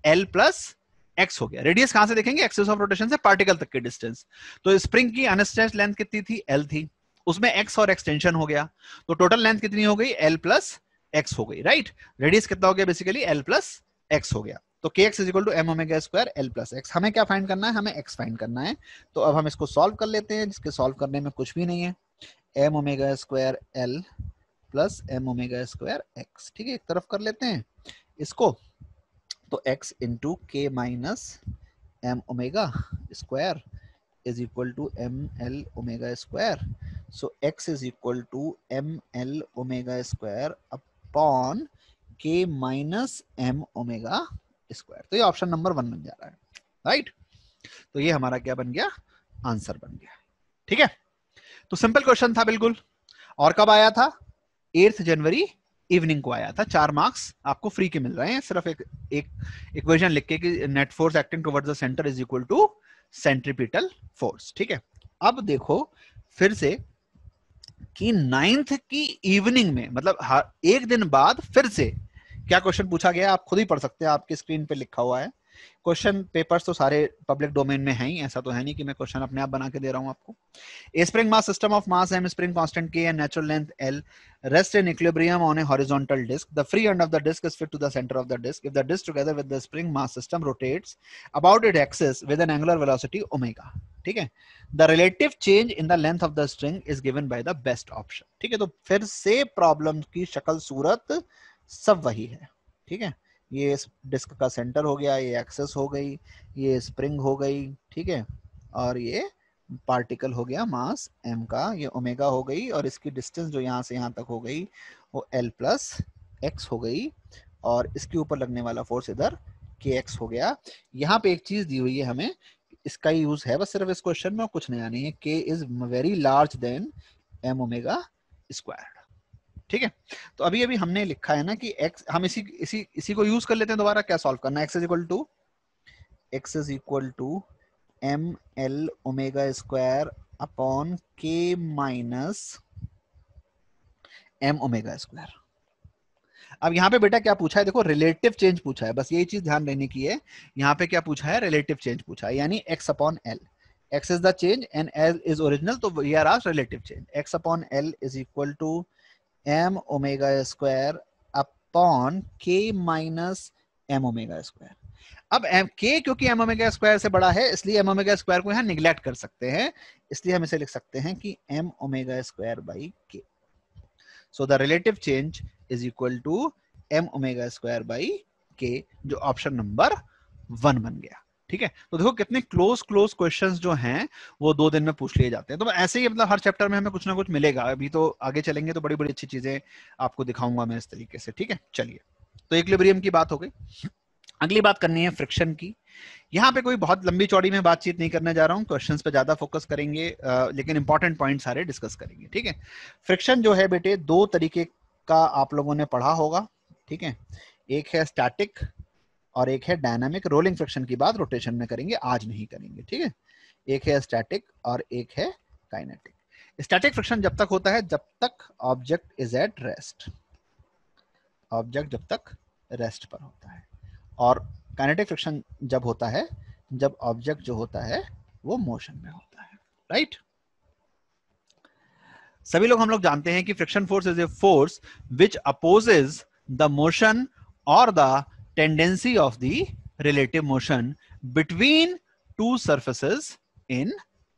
एल प्लस एक्स हो गया रेडियस कहां से देखेंगे एक्सेस ऑफ रोटेशन से पार्टिकल तक के डिस्टेंस तो स्प्रिंग की अनस्ट्रेच लेंथ कितनी थी एल थी उसमें एक्स और एक्सटेंशन हो गया तो टोटल लेंथ कितनी हो गई एल प्लस एक्स हो गई राइट रेडियस कितना हो गया बेसिकली एल प्लस एक्स हो गया तो k x is equal to m omega square l plus x हमें क्या फाइंड करना है हमें एक्स फाइंड करना है तो अब हम इसको सॉल्व कर लेते हैं जिसके सॉल्व करने में कुछ भी नहीं है m omega square l plus m omega square x ठीक है एक तरफ कर लेते हैं इसको तो x into k minus m omega square is equal to m l omega square so x is equal to m l omega square upon k minus m omega square तो ये ऑप्शन नंबर वन बन जा रहा है राइट right? तो ये हमारा क्या बन गया आंसर बन गया ठीक है तो सिंपल क्वेश्चन था बिल्कुल और कब आया था एट्थ जनवरी इवनिंग को आया था चार मार्क्स आपको फ्री के मिल रहे हैं सिर्फ एक एक इक्वेशन लिख के कि net force acting towards the centre is equal to centripetal force ठीक है अब देखो फिर से कि नाइन्थ की इवनिंग में मतलब हर एक दिन बाद फिर से क्या क्वेश्चन पूछा गया आप खुद ही पढ़ सकते हैं आपके स्क्रीन पे लिखा हुआ है क्वेश्चन पेपर्स तो सारे पब्लिक डोमेन में है ही ऐसा तो है नहीं कि मैं क्वेश्चन अपने आप बना के दे रहा हूँ आपको a spring mass system of mass m spring constant k and natural length l rest in equilibrium on a horizontal disc. The free end of the disc is fit to the center of the disc. If the disc together with the spring mass system rotates about its axis with an angular velocity omega. ठीक है the relative change in the length of the string is given by the best option ठीक है तो फिर से प्रॉब्लम की शक्ल सूरत सब वही है ठीक है ये डिस्क का सेंटर हो गया ये एक्सेस हो गई ये स्प्रिंग हो गई ठीक है और ये पार्टिकल हो गया मास एम का ये ओमेगा हो गई और इसकी डिस्टेंस जो यहाँ से यहाँ तक हो गई वो एल प्लस एक्स हो गई और इसके ऊपर लगने वाला फोर्स इधर के एक्स हो गया यहाँ पे एक चीज दी हुई है हमें इसका यूज है बस सिर्फ इस क्वेश्चन में कुछ नया नहीं है k is very large then m omega square ठीक है तो अभी अभी हमने लिखा है ना कि x हम इसी इसी इसी को यूज कर लेते हैं दोबारा क्या सॉल्व करना x is equal to x is equal to m l omega square upon k minus m omega square अब यहाँ पे बेटा क्या पूछा है देखो रिलेटिव चेंज पूछा है बस यही चीज ध्यान रहने की है यहाँ पे क्या पूछा है रिलेटिव चेंज पूछा है यानी x upon l x is the change and l original तो we are as relative change x upon l is equal to m omega square upon k minus m omega square अब m k क्योंकि m omega square से बड़ा है इसलिए m omega square को यहाँ निग्लेक्ट कर सकते हैं इसलिए हम इसे लिख सकते हैं कि m omega square by k so the relative change is equal to m omega square by k जो ऑप्शन नंबर वन बन गया ठीक है तो देखो कितने क्लोज क्लोज क्वेश्चंस जो हैं वो दो दिन में पूछ लिए जाते हैं तो ऐसे ही मतलब हर चैप्टर में हमें कुछ ना कुछ मिलेगा अभी तो आगे चलेंगे तो बड़ी बड़ी अच्छी चीजें आपको दिखाऊंगा मैं इस तरीके से ठीक है चलिए तो एक की बात हो गई अगली बात करनी है फ्रिक्शन की यहाँ पे कोई बहुत लंबी चौड़ी में बातचीत नहीं करने जा रहा हूँ क्वेश्चन पे ज्यादा फोकस करेंगे लेकिन इंपॉर्टेंट पॉइंट सारे डिस्कस करेंगे ठीक है फ्रिक्शन जो है बेटे दो तरीके का आप लोगों ने पढ़ा होगा ठीक है एक है स्टैटिक और एक है डायनामिक रोलिंग फ्रिक्शन की बात रोटेशन में करेंगे आज नहीं करेंगे ठीक है एक है स्टैटिक और एक है काइनेटिक स्टैटिक फ्रिक्शन जब तक होता है जब तक object is at rest object जब तक रेस्ट पर होता है और काइनेटिक फ्रिक्शन जब होता है जब ऑब्जेक्ट जो होता है वो मोशन में होता है राइट right? सभी लोग हम लोग जानते हैं कि friction force is a force which opposes the motion और the tendency of the relative motion between two surfaces in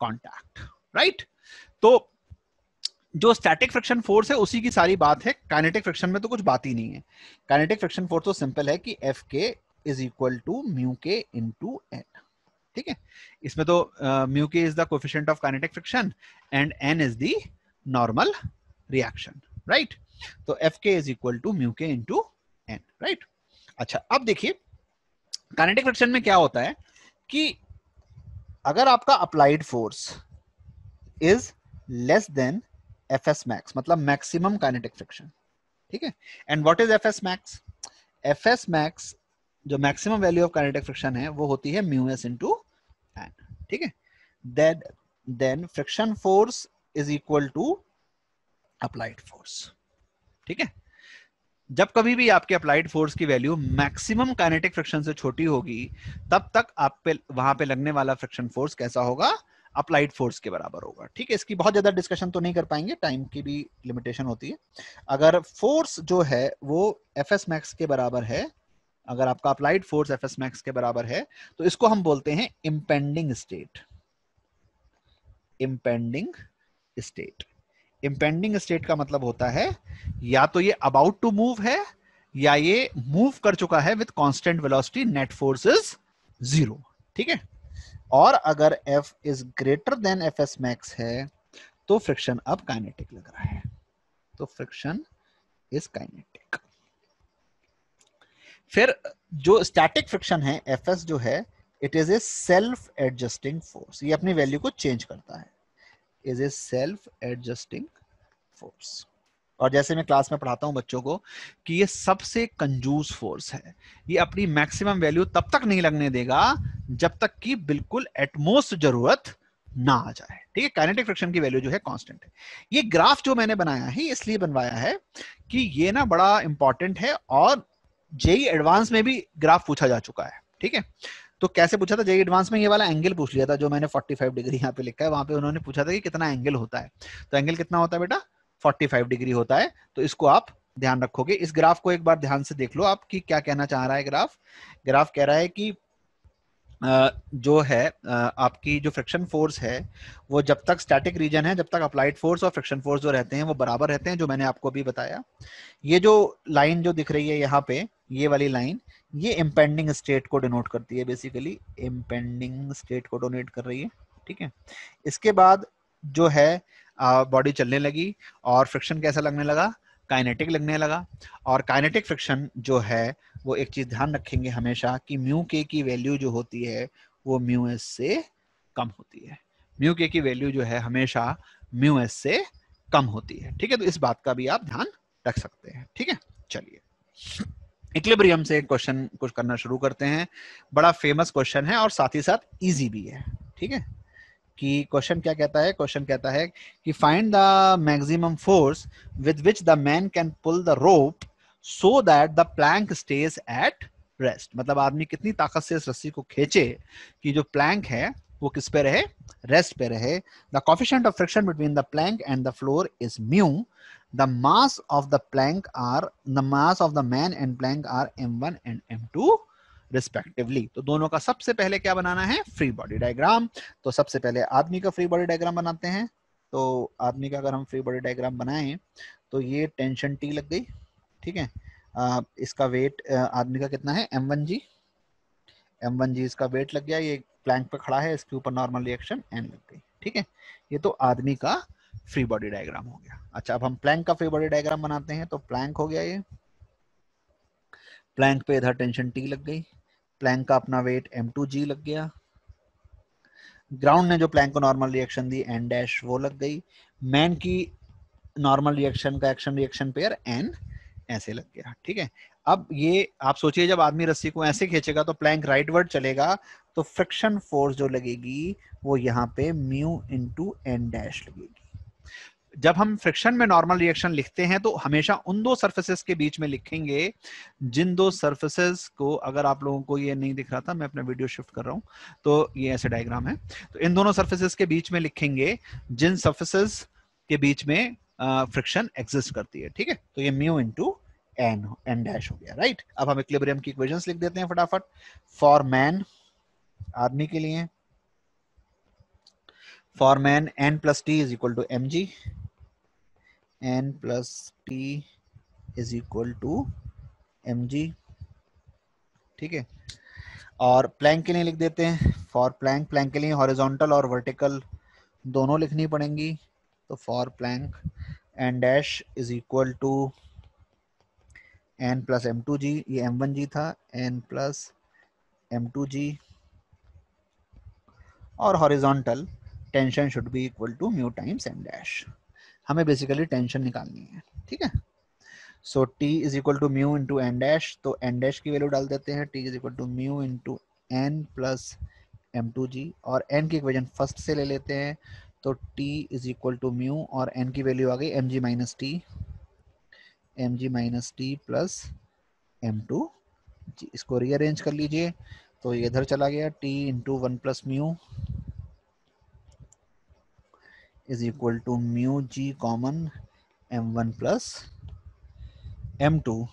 contact right to तो जो स्टैटिक फ्रिक्शन फोर्स है उसी की सारी बात है काइनेटिक फ्रिक्शन में तो कुछ बात ही नहीं है काइनेटिक फ्रिक्शन फोर्स तो सिंपल है कि F k is equal to mu k in to N ठीक है इसमें तो mu k is the coefficient of kinetic friction and n is the normal reaction right तो f k is equal to mu k in to N right अच्छा अब देखिए काइनेटिक फ्रिक्शन में क्या होता है कि अगर आपका applied force is less than f s max मतलब मैक्सिमम काइनेटिक फ्रिक्शन ठीक है and what is f s max f s max जो maximum value of kinetic friction है वो होती है म्यू एस इंटू एन ठीक है then then friction force is equal to applied force ठीक है जब कभी भी आपके अप्लाइड फोर्स की वैल्यू मैक्सिमम काइनेटिक फ्रिक्शन से छोटी होगी तब तक आप पे वहां पे लगने वाला फ्रिक्शन फोर्स कैसा होगा अप्लाइड फोर्स के बराबर होगा ठीक है इसकी बहुत ज्यादा डिस्कशन तो नहीं कर पाएंगे टाइम की भी लिमिटेशन होती है अगर फोर्स जो है वो एफ एस मैक्स के बराबर है अगर आपका applied force f s max के बराबर है तो इसको हम बोलते हैं impending state impending state impending state का मतलब होता है या तो ये अबाउट टू मूव है या ये मूव कर चुका है with constant velocity net force is zero ठीक है और अगर f is greater than f s max है तो फ्रिक्शन अब काइनेटिक लग रहा है तो फ्रिक्शन इज काइनेटिक फिर जो स्टैटिक फ्रिक्शन है एफ एस जो है it is a self adjusting force ये अपनी वैल्यू को चेंज करता है is a self adjusting force और जैसे मैं क्लास में पढ़ाता हूं बच्चों को कि ये सबसे कंजूस फोर्स है ये अपनी मैक्सिमम वैल्यू तब तक नहीं लगने देगा जब तक कि बिल्कुल एटमोस्ट जरूरत ना आ जाए ठीक है काइनेटिक फ्रिक्शन की वैल्यू जो है कांस्टेंट है ये ग्राफ जो मैंने बनाया है इसलिए बनवाया है कि ये ना बड़ा इंपॉर्टेंट है और जेई एडवांस e में भी ग्राफ पूछा जा चुका है ठीक है तो कैसे पूछा था जे एडवांस में ये वाला एंगल पूछ लिया था जो मैंने 45 डिग्री यहाँ पे लिखा है वहां पे उन्होंने पूछा था कि कितना एंगल होता है तो एंगल कितना होता है बेटा 45 डिग्री होता है तो इसको आप ध्यान रखोगे इस ग्राफ को एक बार ध्यान से देख लो आप कि क्या कहना चाह रहा है ग्राफ ग्राफ कह रहा है कि जो है आपकी जो फ्रिक्शन फोर्स है वो जब तक स्टैटिक रीजन है जब तक अप्लाइड फोर्स और फ्रिक्शन फोर्स जो रहते हैं वो बराबर रहते हैं जो मैंने आपको अभी बताया ये जो लाइन जो दिख रही है यहाँ पे ये वाली लाइन ये इम्पेंडिंग स्टेट को डिनोट करती है बेसिकली इम्पेंडिंग स्टेट को डोनेट कर रही है ठीक है इसके बाद जो है बॉडी चलने लगी और फ्रिक्शन कैसा लगने लगा काइनेटिक लगने लगा और काइनेटिक फ्रिक्शन जो है वो एक चीज ध्यान रखेंगे हमेशा कि म्यू के की वैल्यू जो होती है वो म्यू एस से कम होती है म्यू के की वैल्यू जो है हमेशा म्यू एस से कम होती है ठीक है तो इस बात का भी आप ध्यान रख सकते हैं ठीक है चलिए इक्लिब्रियम से क्वेश्चन कुछ करना शुरू करते हैं बड़ा फेमस क्वेश्चन है और साथ ही साथ इजी भी है ठीक है कि क्वेश्चन क्या कहता है क्वेश्चन कहता है कि find the maximum force with which the man can pull the rope so that the plank stage at rest मतलब आदमी कितनी ताकत से इस रस्सी को खींचे कि जो प्लैंक है वो किस पे रहे रेस्ट पे रहे the coefficient of friction between the plank and the floor is mu the mass of the plank are the mass of the man and plank are m one and m two respectively तो दोनों का सबसे पहले क्या बनाना है फ्री बॉडी डायग्राम तो सबसे पहले आदमी का फ्री बॉडी डायग्राम बनाते हैं तो आदमी का अगर हम फ्री बॉडी डायग्राम बनाएं तो ये टेंशन टी लग गई ठीक है आ, इसका वेट आदमी का कितना है m one g m one g इसका वेट लग गया ये प्लैंक पे खड़ा है इसके ऊपर नॉर्मल रिएक्शन एन लग गई ठीक है ये तो आदमी का फ्री बॉडी डायग्राम हो गया अच्छा अब हम प्लैंक का फ्री बॉडी डायग्राम बनाते हैं तो प्लैंक हो गया ये प्लैंक पे इधर टेंशन टी लग गई प्लैंक का अपना वेट एम टू जी लग गया ग्राउंड ने जो प्लैंक को नॉर्मल रिएक्शन दी एन डैश वो लग गई मैन की नॉर्मल रिएक्शन का एक्शन रिएक्शन पेयर एन ऐसे लग गया ठीक है अब ये आप सोचिए जब आदमी रस्सी को ऐसे खींचेगा तो प्लैंक राइट वर्ड चलेगा तो फ्रिक्शन फोर्स जो लगेगी वो यहाँ पे म्यू इंटू एन डैश लगेगी जब हम फ्रिक्शन में नॉर्मल रिएक्शन लिखते हैं तो हमेशा उन दो सर्फेसेस के बीच में लिखेंगे जिन दो सर्फेसेस को अगर आप लोगों को ये नहीं दिख रहा था मैं अपना वीडियो शिफ्ट कर रहा हूँ तो ये ऐसे डायग्राम है तो इन दोनों सर्फेसेस के बीच में लिखेंगे जिन सर्फेसेस के बीच में फ्रिक्शन एग्जिस्ट करती है ठीक है तो ये mu into n n dash हो गया राइट अब हम इक्विलिब्रियम की इक्वेशंस लिख देते हैं फटाफट फॉर मैन आदमी के लिए for man n plus t is equal to M g n plus t is equal to M g ठीक है और प्लैंक के लिए लिख देते हैं फॉर प्लैंक प्लैंक के लिए हॉरिजॉन्टल और वर्टिकल दोनों लिखनी पड़ेंगी तो for plank n dash is equal to n plus m two g ये एम वन जी था n plus m two g और horizontal tension should be equal to mu times m dash हमें बेसिकली टेंशन निकालनी है ठीक है so t is equal to mu into n dash तो एन डैश की वैल्यू डाल देते हैं t is equal to mu into n plus m two g और एन की इक्वेजन फर्स्ट से ले लेते हैं तो t is equal to mu और एन की वैल्यू आ गई m g minus t m g minus t plus m two g इसको रीअरेंज कर लीजिए तो ये इधर चला गया t into one plus mu is equal to mu g common m one plus m two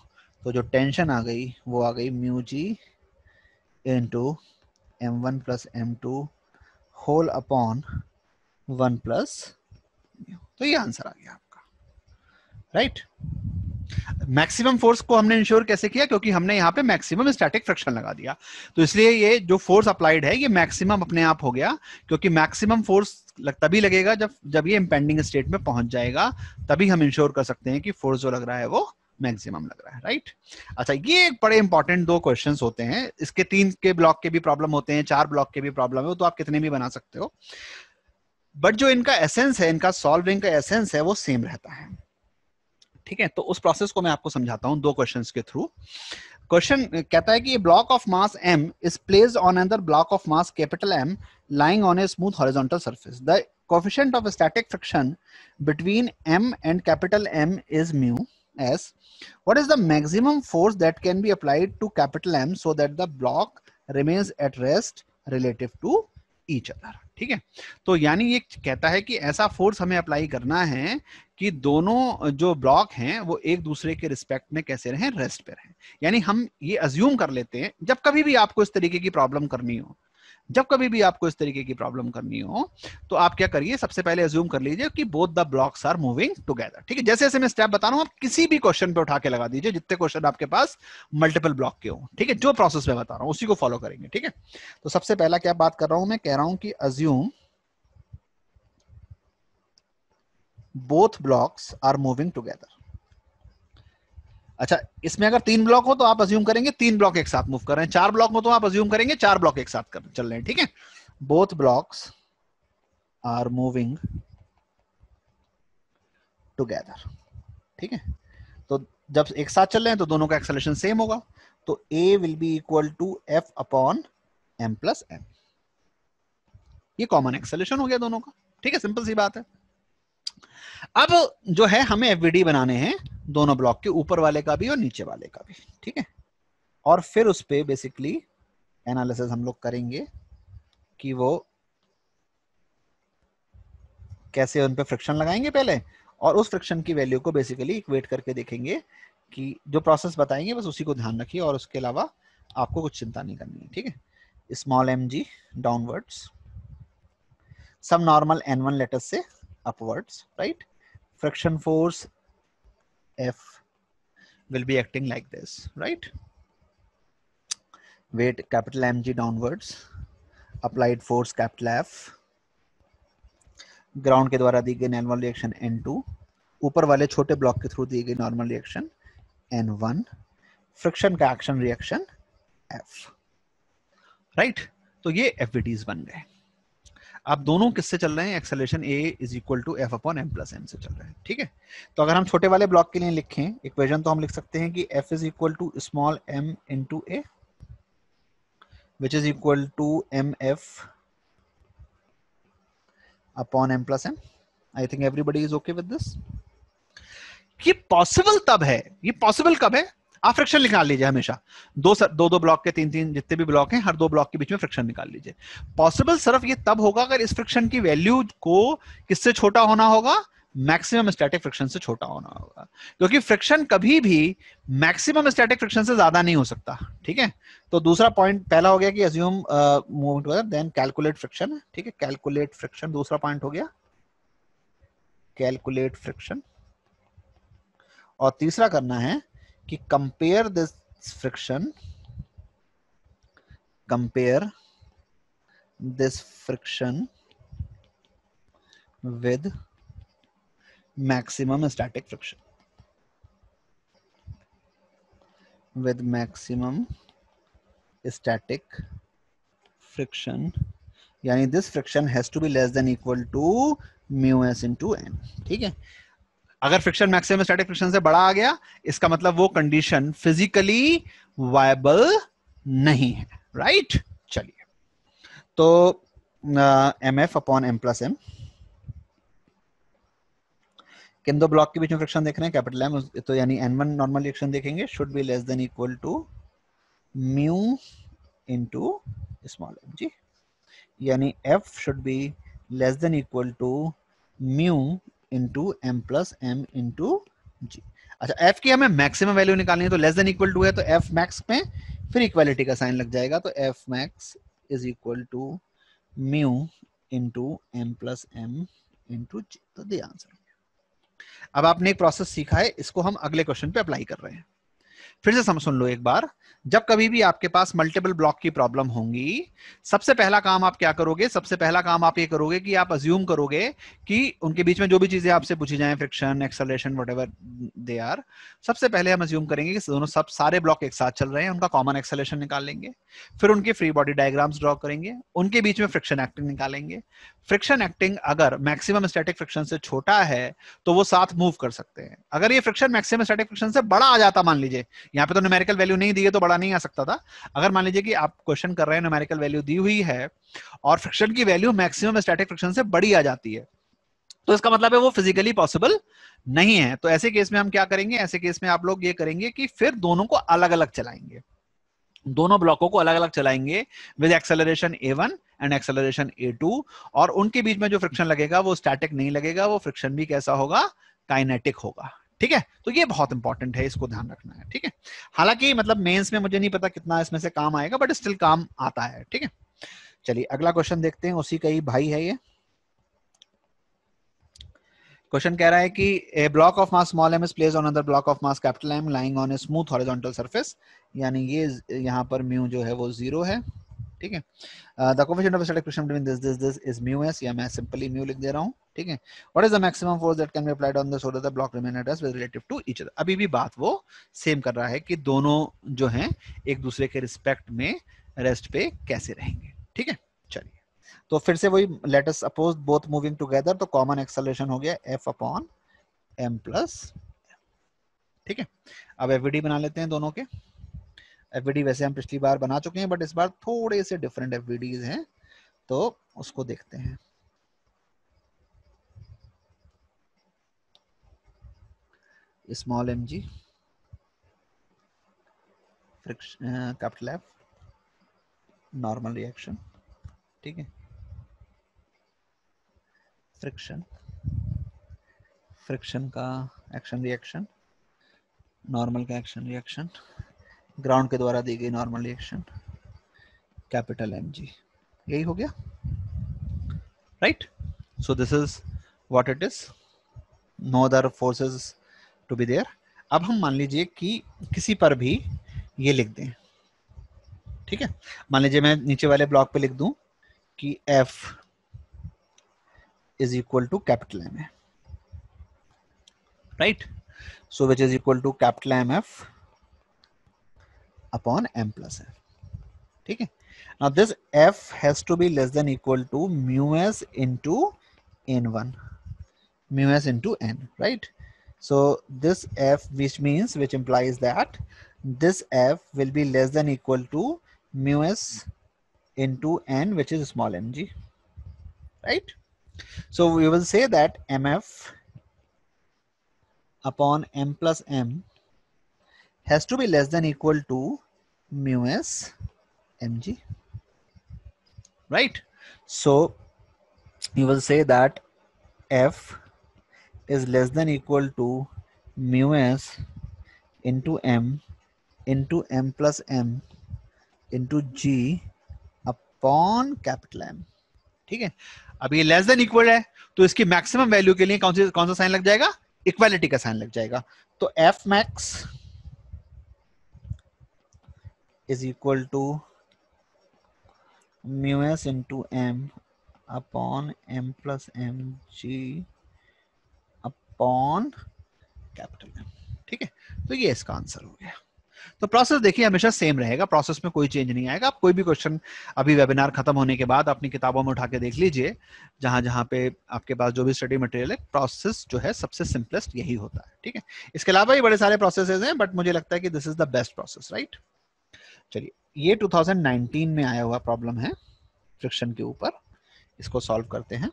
तो जो टेंशन आ गई वो आ गई mu g into m one plus m two whole upon one plus तो ये आंसर आ गया आपका राइट right? मैक्सिमम फोर्स को हमने इंश्योर कैसे किया क्योंकि हमने यहाँ पे मैक्सिमम स्टैटिक फ्रिक्शन लगा दिया तो इसलिए ये जो फोर्स अप्लाइड है ये मैक्सिमम अपने आप हो गया क्योंकि मैक्सिमम फोर्स लग, तभी लगेगा जब जब ये इम्पेंडिंग स्टेट में पहुंच जाएगा तभी हम इंश्योर कर सकते हैं कि फोर्स जो लग रहा है वो मैक्सिमम लग रहा है राइट अच्छा ये एक बड़े इंपॉर्टेंट दो क्वेश्चन होते हैं इसके तीन के ब्लॉक के भी प्रॉब्लम होते हैं चार ब्लॉक के भी प्रॉब्लम है तो आप कितने भी बना सकते हो बट जो इनका एसेंस है इनका सॉल्विंग का एसेंस है वो सेम रहता है ठीक है तो उस प्रोसेस को मैं आपको समझाता हूं दो क्वेश्चन के थ्रू क्वेश्चन कहता है कि block of mass m is place on another block of mass capital M lying on a smooth horizontal surface the coefficient of static friction between m and capital m is mu s what is the maximum force that can be applied to capital m so that the block remains at rest relative to each other ठीक है तो यानी ये कहता है कि ऐसा फोर्स हमें अप्लाई करना है कि दोनों जो ब्लॉक हैं वो एक दूसरे के रिस्पेक्ट में कैसे रहें रेस्ट पे रहें यानी हम ये अज्यूम कर लेते हैं जब कभी भी आपको इस तरीके की प्रॉब्लम करनी हो जब कभी भी आपको इस तरीके की प्रॉब्लम करनी हो तो आप क्या करिए सबसे पहले एज्यूम कर लीजिए कि both the blocks are moving together ठीक है जैसे जैसे मैं स्टेप बता रहा हूं आप किसी भी क्वेश्चन पे उठा के लगा दीजिए जितने क्वेश्चन आपके पास मल्टीपल ब्लॉक के हो ठीक है जो प्रोसेस मैं बता रहा हूं उसी को फॉलो करेंगे ठीक है तो सबसे पहला क्या बात कर रहा हूं मैं कह रहा हूं कि assume both blocks are moving together अच्छा इसमें अगर तीन ब्लॉक हो तो आप अज्यूम करेंगे तीन ब्लॉक एक साथ मूव कर रहे हैं चार ब्लॉक हो तो आप अज्यूम करेंगे चार ब्लॉक एक साथ कर चल रहे हैं ठीक है both blocks are moving together ठीक है तो जब एक साथ चल रहे हैं तो दोनों का एक्सलेशन सेम होगा तो a will be equal to F upon m plus m ये कॉमन एक्सलेशन हो गया दोनों का ठीक है सिंपल सी बात है अब जो है हमें एफबीडी बनाने हैं दोनों ब्लॉक के ऊपर वाले का भी और नीचे वाले का भी ठीक है और फिर उस पर बेसिकली एनालिसिस हम लोग करेंगे कि वो कैसे उन पर फ्रिक्शन लगाएंगे पहले और उस फ्रिक्शन की वैल्यू को बेसिकली इक्वेट करके देखेंगे कि जो प्रोसेस बताएंगे बस उसी को ध्यान रखिए और उसके अलावा आपको कुछ चिंता नहीं करनी है ठीक है स्मॉल एम जी डाउनवर्ड्स सब नॉर्मल एन वन लेटर्स से upwards right friction force f will be acting like this, right? Weight capital mg downwards, applied force capital F, ground के द्वारा दी गई नॉर्मल रिएक्शन N2, ऊपर वाले छोटे ब्लॉक के थ्रू दी गई नॉर्मल रिएक्शन N1, फ्रिक्शन का action reaction F, right? right? तो ये एफ बन गए आप दोनों किससे चल रहे हैं acceleration a is equal to F upon m plus m से चल रहे हैं ठीक है तो अगर हम छोटे वाले ब्लॉक के लिए लिखें इक्वेशन तो हम लिख सकते हैं कि f is equal to small m into a which is equal to m f upon m plus m I think everybody is okay with this ये पॉसिबल तब है ये पॉसिबल कब है आप फ्रिक्शन निकाल लीजिए हमेशा दो सर, दो दो ब्लॉक के तीन तीन जितने भी ब्लॉक हैं हर दो ब्लॉक के बीच में फ्रिक्शन निकाल लीजिए पॉसिबल सिर्फ ये तब होगा अगर इस फ्रिक्शन की वैल्यू को किससे छोटा होना होगा मैक्सिमम स्टैटिक फ्रिक्शन से छोटा होना होगा क्योंकि फ्रिक्शन कभी भी मैक्सिमम स्टैटिक फ्रिक्शन से ज्यादा नहीं हो सकता ठीक है तो दूसरा पॉइंट पहला हो गया कि अज्यूम मूवमेंट हुआ देन कैलकुलेट फ्रिक्शन ठीक है कैलकुलेट फ्रिक्शन दूसरा पॉइंट हो गया कैलकुलेट फ्रिक्शन और तीसरा करना है कि compare this friction compare this friction with maximum static friction with maximum static friction यानी this friction has to be less than equal to mu s into n ठीक है अगर फ्रिक्शन मैक्सिमम स्टैटिक फ्रिक्शन से बड़ा आ गया इसका मतलब वो कंडीशन फिजिकली वायबल नहीं है राइट right? चलिए तो m f upon m plus m किन दो ब्लॉक के बीच में फ्रिक्शन देख रहे हैं कैपिटल एम तो यानी एन वन नॉर्मल रिएक्शन देखेंगे should be less than equal to mu into small m g यानी f should be less than equal to mu into m plus m into g अच्छा एफ की हमें मैक्सिमम वैल्यू निकालनी है तो लेस देन इक्वल टू है तो एफ मैक्स पे फिर इक्वालिटी का साइन लग जाएगा तो f max is equal to mu into m plus m into g तो दी आंसर अब आपने एक प्रोसेस सीखा है इसको हम अगले क्वेश्चन पे अप्लाई कर रहे हैं फिर से समझ सुन लो एक बार जब कभी भी आपके पास मल्टीपल ब्लॉक की प्रॉब्लम होंगी सबसे पहला काम आप क्या करोगे सबसे पहला काम आप ये करोगे कि आप अज्यूम करोगे कि उनके बीच में जो भी चीजें आपसे पूछी जाए friction acceleration what they are सबसे पहले हम अज्यूम करेंगे कि दोनों सब सारे ब्लॉक एक साथ चल रहे हैं उनका कॉमन एक्सलेशन निकाल लेंगे फिर उनके फ्री बॉडी डायग्राम्स ड्रॉ करेंगे उनके बीच में फ्रिक्शन एक्टिंग निकालेंगे फ्रिक्शन एक्टिंग अगर मैक्सिमम स्टेटिक फ्रिक्शन से छोटा है तो वो साथ मूव कर सकते हैं अगर ये फ्रिक्शन मैक्सिमम स्टेटिक फ्रिक्शन से बड़ा आ जाता मान लीजिए यहाँ पे तो न्यूमेरिकल वैल्यू नहीं दी है तो बड़ा नहीं आ सकता था अगर मान लीजिए कि आप क्वेश्चन कर रहे हैं न्यूमेरिकल वैल्यू दी हुई है और फ्रिक्शन की वैल्यू मैक्सिमम स्टैटिक फ्रिक्शन से बड़ी आ जाती है तो इसका मतलब है वो फिजिकली पॉसिबल नहीं है तो ऐसे केस में हम क्या करेंगे ऐसे केस में आप लोग ये करेंगे कि फिर दोनों को अलग अलग चलाएंगे दोनों ब्लॉकों को अलग अलग चलाएंगे with acceleration a one and acceleration a two और उनके बीच में जो फ्रिक्शन लगेगा वो स्टैटिक नहीं लगेगा वो फ्रिक्शन भी कैसा होगा काइनेटिक होगा ठीक है तो ये बहुत इंपॉर्टेंट है इसको ध्यान रखना है ठीक है हालांकि मतलब मेंस में मुझे नहीं पता कितना इसमें से काम आएगा बट स्टिल काम आता है ठीक है चलिए अगला क्वेश्चन देखते हैं उसी का ही भाई है ये क्वेश्चन कह रहा है कि a block of mass small m is place on other block of mass capital M lying on a smooth horizontal surface यानी ये यहाँ पर म्यू जो है वो जीरो है ठीक है the coefficient of static friction between this this this is mu s या मैं सिंपली म्यू लिख दे रहा हूँ ठीक है what is the maximum force that can be applied on the so the block remain at rest with relative to each other अभी भी बात वो सेम कर रहा है कि दोनों जो हैं एक दूसरे के रिस्पेक्ट में रेस्ट पे कैसे रहेंगे ठीक है चलिए तो फिर से वही let us suppose both moving together तो कॉमन एक्सेलरेशन हो गया एफ अपॉन एम प्लस ठीक है अब एफ बना लेते हैं दोनों के एफ वैसे हम पिछली बार बना चुके हैं बट इस बार थोड़े से डिफरेंट एफ हैं तो उसको देखते हैं small mg friction capital F normal reaction ठीक है फ्रिक्शन फ्रिक्शन का एक्शन रिएक्शन नॉर्मल का एक्शन रिएक्शन ग्राउंड के द्वारा दी गई normal reaction capital M g यही हो गया right so this is what it is no other forces to be there अब हम मान लीजिए कि किसी पर भी ये लिख दें ठीक है मान लीजिए मैं नीचे वाले ब्लॉक पे लिख दूं कि f is equal to capital M A right so which is equal to capital M f upon m plus f ठीक है now this f has to be less than equal to mu s into n1 mu s into n right So this f which means which implies that this f will be less than equal to mu s into n which is small mg right so we will say that mf upon m plus m has to be less than equal to mu s mg right so you will say that f is less than equal to mu s into m into m plus m into g upon capital M ठीक है अब ये लेस देन इक्वल है तो इसकी मैक्सिमम वैल्यू के लिए कौन सी कौन सा साइन लग जाएगा इक्वालिटी का साइन लग जाएगा तो f max is equal to mu s into m upon m plus m ji upon capital M ठीक है तो ये इसका आंसर हो गया तो प्रोसेस देखिए हमेशा सेम रहेगा प्रोसेस में कोई चेंज नहीं आएगा आप कोई भी क्वेश्चन अभी वेबिनार खत्म होने के बाद अपनी किताबों में उठा के देख लीजिए जहां जहां पे आपके पास जो भी स्टडी मटेरियल है प्रोसेस जो है सबसे सिंपलेस्ट यही होता है ठीक है इसके अलावा ही बड़े सारे प्रोसेसेस हैं बट मुझे लगता है कि this is the best process right चलिए ये टू में आया हुआ प्रॉब्लम है फ्रिक्शन के ऊपर इसको सॉल्व करते हैं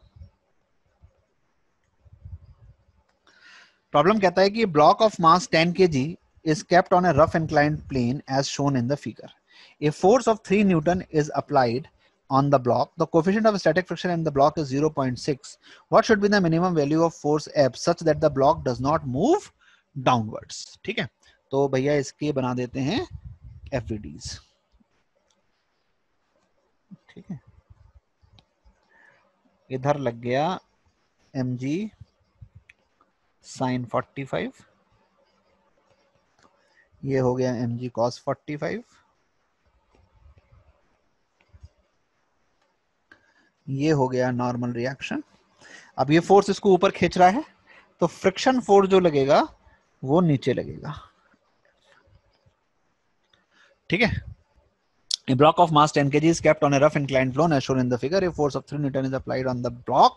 प्रॉब्लम कहता है कि block of mass 10 kg is kept on a rough inclined plane as shown in the figure. A force of 3 Newton is applied on the block. The coefficient of static friction in the block is 0.6. What should be the minimum value of force F such that the block does not move downwards? ठीक है तो भैया इसके बना देते हैं fvds ठीक है इधर लग गया mg साइन 45 ये हो गया m g cos forty five ये हो गया नॉर्मल रिएक्शन अब ये फोर्स इसको ऊपर खींच रहा है तो फ्रिक्शन फोर्स जो लगेगा वो नीचे लगेगा ठीक है A block of mass 10 kg is kept on a rough inclined plane as shown in the figure. A force of 3 Newton is applied on the block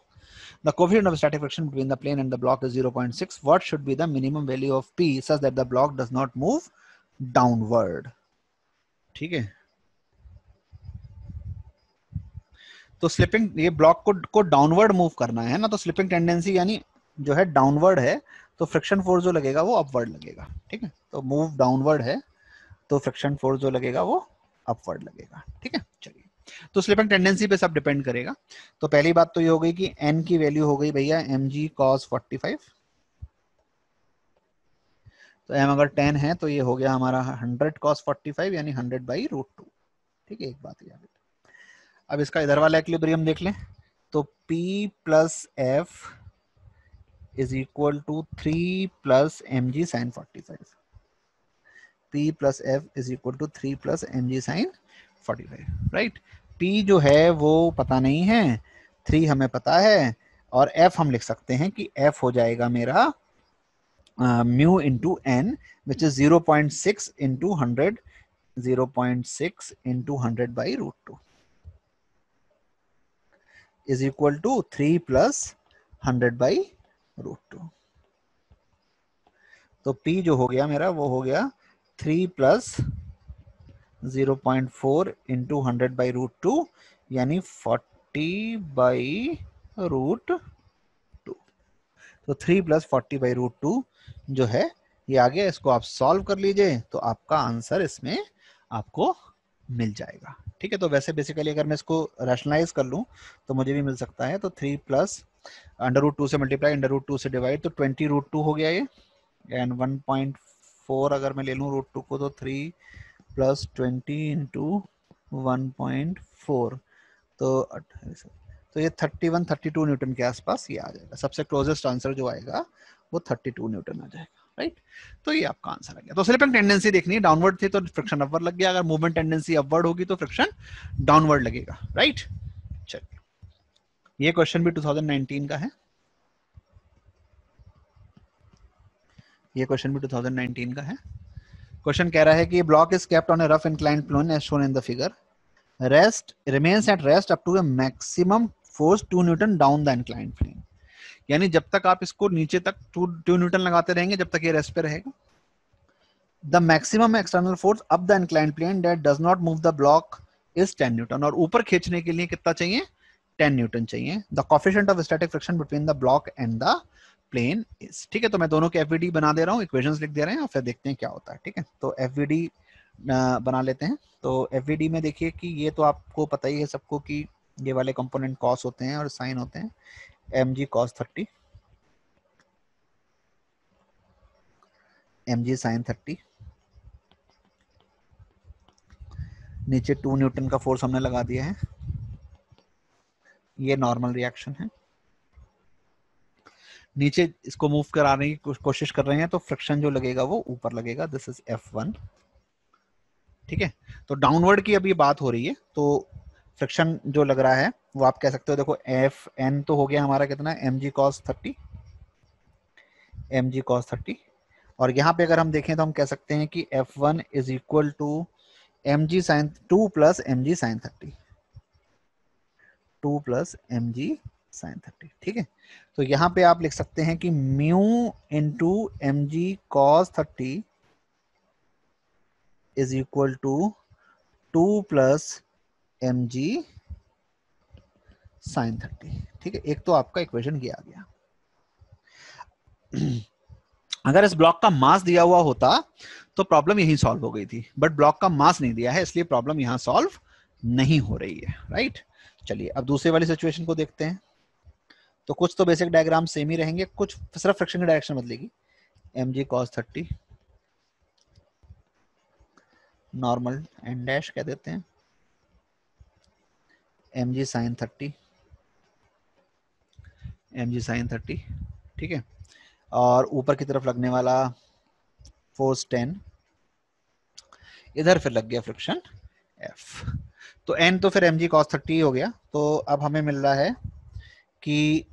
The coefficient of static friction between the plane and the block is 0.6. What should be the minimum value of P such that the block does not move downward? theek hai तो स्लिपिंग ये ब्लॉक को को डाउनवर्ड मूव करना है ना तो स्लिपिंग टेंडेंसी यानी जो है डाउनवर्ड है तो फ्रिक्शन फोर्स जो लगेगा वो अपवर्ड लगेगा ठीक है तो मूव डाउनवर्ड है तो फ्रिक्शन फोर्स जो लगेगा वो अपवर्ड लगेगा ठीक है चलिए तो स्लिपिंग टेंडेंसी पे सब डिपेंड करेगा तो पहली बात तो ये हो गई कि एन की वैल्यू हो गई भैया m g cos forty five तो एम अगर टेन है तो ये हो गया हमारा हंड्रेड कॉस फोर्टी यानी हंड्रेड बाई रूट टू ठीक है एक बात याद अब इसका इधर वाला एक्लिब्रियम देख लें तो P plus f is equal to three plus m g sine forty five p plus f is equal to three plus m g sine forty five right p जो है वो पता नहीं है थ्री हमें पता है और एफ हम लिख सकते हैं कि एफ हो जाएगा मेरा mu into n which is zero point six into hundred zero point six into hundred by root two is equal to three plus hundred by root two तो पी जो हो गया मेरा वो हो गया three plus zero point four into hundred by root two यानी फोर्टी बाई रूट टू तो three plus forty by root two जो है ये गया इसको आप सॉल्व कर लीजिए तो आपका आंसर इसमें आपको मिल जाएगा ठीक है तो वैसे बेसिकली अगर मैं इसको रैशनलाइज कर लूँ तो मुझे भी मिल सकता है तो three plus under root two से मल्टीप्लाई अंडर रूट टू से डिवाइड तो ट्वेंटी रूट टू हो गया ये एंड वन पॉइंट फोर अगर मैं ले लूं रूट टू को तो three plus twenty into one point four तो अट्ठाईस तो ये thirty one thirty two newton के आसपास ये आ जाएगा सबसे क्लोजेस्ट आंसर जो आएगा वो थर्टी टू न्यूटन आ जाएगा राइट तो ये आपका आंसर आ गया तो स्लिपिंग टेंडेंसी देखनी है डाउनवर्ड थी तो फ्रिक्शन अपवर्ड लग गया अगर मूवमेंट टेंडेंसी अपवर्ड होगी तो फ्रिक्शन डाउनवर्ड लगेगा राइट चलिए ये क्वेश्चन भी 2019 का है ये क्वेश्चन भी 2019 का है क्वेश्चन कह रहा है कि block is kept on a rough inclined plane as shown in the figure rest remains at rest up to a maximum force two newton down the inclined plane यानी जब तक आप इसको नीचे तक टू टू न्यूटन लगाते रहेंगे जब तक ये रेस्ट पे रहेगा the maximum external force up the inclined plane that does not move the block is ten newton और ऊपर खींचने के लिए कितना चाहिए 10 न्यूटन चाहिए the coefficient of static friction between the block and the plane is ठीक है तो मैं दोनों के एफ बना दे रहा हूँ इक्वेशन लिख दे रहे हैं और फिर देखते हैं क्या होता है ठीक है तो एफ बना लेते हैं तो एफ में देखिए कि ये तो आपको पता ही है सबको कि ये वाले कंपोनेंट कॉस होते हैं और साइन होते हैं m g cos thirty m g sine thirty नीचे टू न्यूटन का फोर्स हमने लगा दिया है ये नॉर्मल रिएक्शन है नीचे इसको मूव कराने की कोशिश कर रहे हैं तो फ्रिक्शन जो लगेगा वो ऊपर लगेगा दिस इज एफ वन ठीक है तो डाउनवर्ड की अभी बात हो रही है तो फ्रिक्शन जो लग रहा है वो आप कह सकते हो देखो एफ एन तो हो गया हमारा कितना m g cos thirty m g cos thirty और यहाँ पे अगर हम देखें तो हम कह सकते हैं कि F one is equal to M g sine two plus m g sine thirty two plus m g sine thirty ठीक है तो यहाँ पे आप लिख सकते हैं कि mu into m g cos thirty is equal to two plus m g sine thirty ठीक है एक तो आपका इक्वेशन ये आ गया अगर इस ब्लॉक का मास दिया हुआ होता तो प्रॉब्लम यही सॉल्व हो गई थी बट ब्लॉक का मास नहीं दिया है इसलिए प्रॉब्लम यहां सॉल्व नहीं हो रही है राइट चलिए अब दूसरे वाली सिचुएशन को देखते हैं तो कुछ तो बेसिक डायग्राम सेम ही रहेंगे कुछ सिर्फ फ्रिक्शन की डायरेक्शन बदलेगी m g cos thirty normal n dash कह देते हैं m g sine thirty m g sine thirty ठीक है और ऊपर की तरफ लगने वाला फोर्स टेन इधर फिर लग गया फ्रिक्शन एफ तो एन तो फिर एम जी कॉस थर्टी हो गया तो अब हमें मिल रहा है कि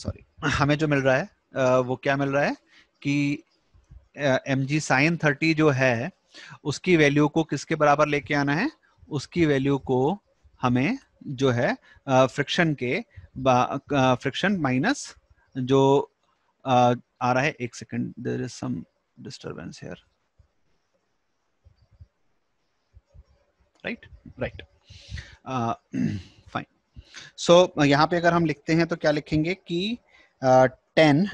सॉरी हमें जो मिल रहा है आ, वो क्या मिल रहा है कि एम जी साइन थर्टी जो है उसकी वैल्यू को किसके बराबर लेके आना है उसकी वैल्यू को हमें जो है फ्रिक्शन के फ्रिक्शन माइनस जो आ, आ रहा है एक second there is some disturbance here right right so so, यहाँ पे अगर हम लिखते हैं तो क्या लिखेंगे कि ten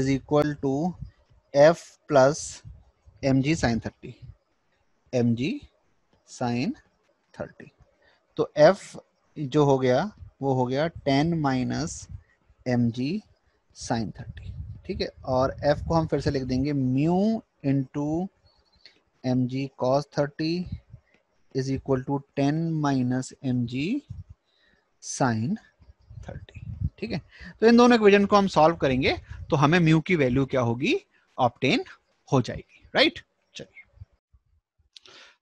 is equal to f plus m g sine thirty m g sine thirty तो एफ जो हो गया वो हो गया ten minus m g sine thirty ठीक है और एफ को हम फिर से लिख देंगे mu into m g cos thirty is equal to ten minus m g sine thirty ठीक है तो इन दोनों इक्वेशन को हम सॉल्व करेंगे तो हमें म्यू की वैल्यू क्या होगी ऑप्टेन हो जाएगी राइट चलिए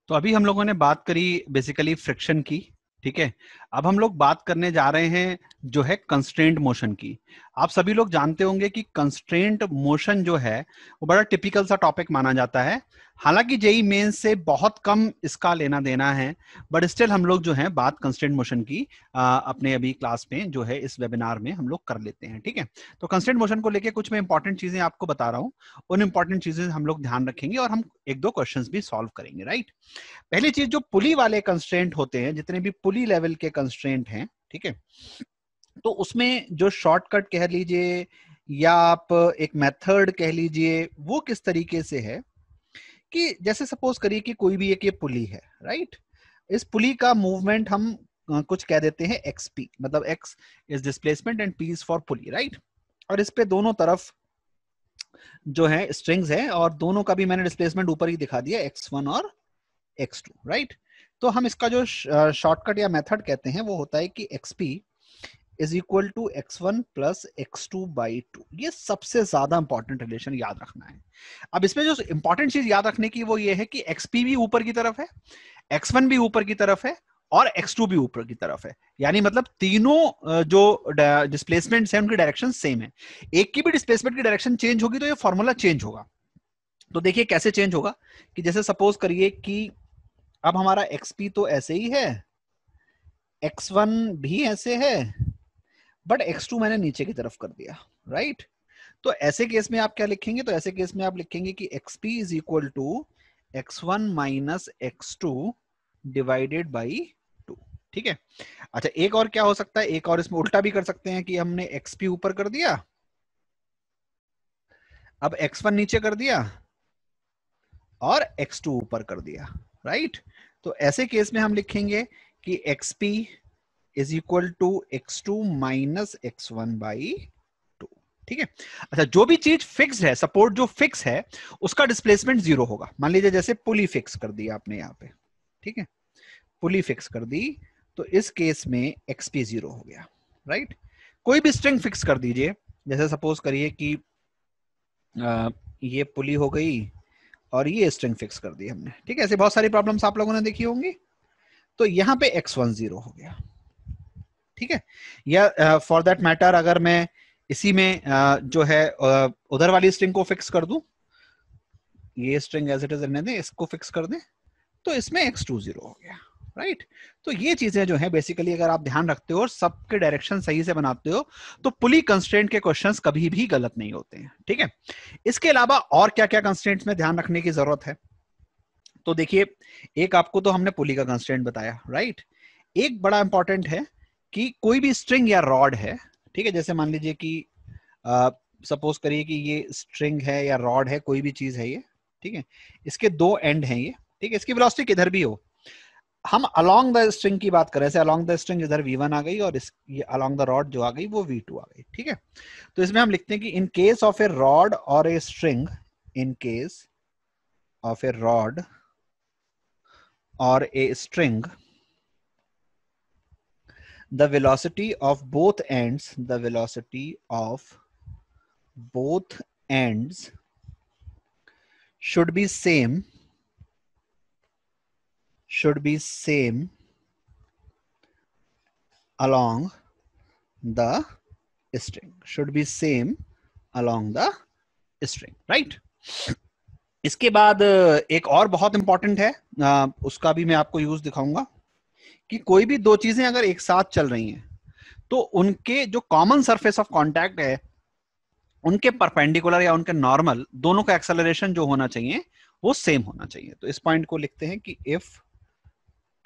तो अभी हम लोगों ने बात करी बेसिकली फ्रिक्शन की ठीक है अब हम लोग बात करने जा रहे हैं जो है कंस्ट्रेंट मोशन की आप सभी लोग जानते होंगे कि कंस्ट्रेंट मोशन जो है वो बड़ा टिपिकल सा टॉपिक माना जाता है हालांकि जेई मेन से बहुत कम इसका लेना देना है बट स्टिल हम लोग जो है बात कंस्टेंट मोशन की आ, अपने अभी क्लास में जो है इस वेबिनार में हम लोग कर लेते हैं ठीक है तो कंस्टेंट मोशन को लेके कुछ मैं इंपॉर्टेंट चीजें आपको बता रहा हूँ उन इंपॉर्टेंट चीजें हम लोग ध्यान रखेंगे और हम एक दो क्वेश्चन भी सॉल्व करेंगे राइट पहली चीज जो पुली वाले कंस्टेंट होते हैं जितने भी पुली लेवल के कंस्ट्रेंट हैं ठीक है तो उसमें जो शॉर्टकट कह लीजिए या आप एक मेथड कह लीजिए वो किस तरीके से है कि जैसे सपोज करिए कि कोई भी एक ये पुली है राइट इस पुली का मूवमेंट हम कुछ कह देते हैं एक्सपी मतलब x is displacement and p is for pulley right और इस पे दोनों तरफ जो है स्ट्रिंग्स है और दोनों का भी मैंने डिस्प्लेसमेंट ऊपर ही दिखा दिया एक्स वन और एक्स टू राइट तो हम इसका जो शॉर्टकट या मेथड कहते हैं वो होता है कि x p is equal to x one plus x two by two ये सबसे ज्यादा इंपॉर्टेंट रिलेशन याद रखना है अब इसमें जो इंपॉर्टेंट चीज याद रखने की वो ये है कि एक्सपी भी ऊपर की तरफ है एक्स वन भी ऊपर की तरफ है और x2 भी ऊपर की तरफ है यानी मतलब तीनों जो डिस्प्लेसमेंट है उनकी डायरेक्शन सेम है एक की भी डिस्प्लेसमेंट की डायरेक्शन चेंज होगी तो ये फॉर्मूला चेंज होगा तो देखिए कैसे चेंज होगा कि जैसे सपोज करिए कि अब हमारा xp तो ऐसे ही है एक्स वन भी ऐसे है बट एक्स टू मैंने नीचे की तरफ कर दिया राइट right? तो ऐसे केस में आप क्या लिखेंगे तो ऐसे केस में आप लिखेंगे कि xp is equal to x one minus x two divided by two ठीक है अच्छा एक और क्या हो सकता है एक और इसमें उल्टा भी कर सकते हैं कि हमने xp ऊपर कर दिया अब एक्स वन नीचे कर दिया और एक्स टू ऊपर कर दिया राइट right? तो ऐसे केस में हम लिखेंगे कि xp is equal to x two minus x one by two ठीक है अच्छा जो भी चीज फिक्स है सपोर्ट जो फिक्स है उसका डिस्प्लेसमेंट जीरो होगा मान लीजिए जैसे पुली फिक्स कर दी आपने यहां पे ठीक है पुली फिक्स कर दी तो इस केस में xp जीरो हो गया राइट right? कोई भी स्ट्रिंग फिक्स कर दीजिए जैसे सपोज करिए कि आ, ये पुली हो गई और ये स्ट्रिंग फिक्स कर दी हमने ठीक है ऐसे बहुत सारी प्रॉब्लम्स आप लोगों ने देखी होंगी तो यहाँ पे एक्स वन जीरो हो गया ठीक है या फॉर दैट मैटर अगर मैं इसी में uh, जो है uh, उधर वाली स्ट्रिंग को फिक्स कर दू ये स्ट्रिंग एज इट इज रहने दें इसको फिक्स कर दें तो इसमें एक्स टू जीरो हो गया राइट तो ये चीजें जो है बेसिकली अगर आप ध्यान रखते हो और सबके डायरेक्शन सही से बनाते हो तो पुली कंस्टेंट के क्वेश्चंस कभी भी गलत नहीं होते हैं ठीक है इसके अलावा और क्या क्या कंस्टेंट्स में ध्यान रखने की जरूरत है तो देखिए एक आपको तो हमने पुली का कंस्टेंट बताया राइट एक बड़ा इंपॉर्टेंट है कि कोई भी स्ट्रिंग या रॉड है ठीक है जैसे मान लीजिए कि सपोज करिए कि ये स्ट्रिंग है या रॉड है कोई भी चीज है ये ठीक है इसके दो एंड हैं ये ठीक है इसकी वेलोसिटी किधर भी हो हम अलोंग द स्ट्रिंग की बात करें ऐसे अलोंग द स्ट्रिंग इधर वी वन आ गई और अलोंग द रॉड जो आ गई वो वी टू आ गई ठीक है तो इसमें हम लिखते हैं कि in case of a rod और a string in case of a rod और a string the velocity of both ends the velocity of both ends should be same should be same along the string should be same along the string right इसके बाद uh, एक और बहुत इंपॉर्टेंट है uh, उसका भी मैं आपको यूज दिखाऊंगा कि कोई भी दो चीजें अगर एक साथ चल रही हैं तो उनके जो कॉमन सरफेस ऑफ कॉन्टैक्ट है उनके परपेंडिकुलर या उनके नॉर्मल दोनों का एक्सेलरेशन जो होना चाहिए वो सेम होना चाहिए तो इस पॉइंट को लिखते हैं कि if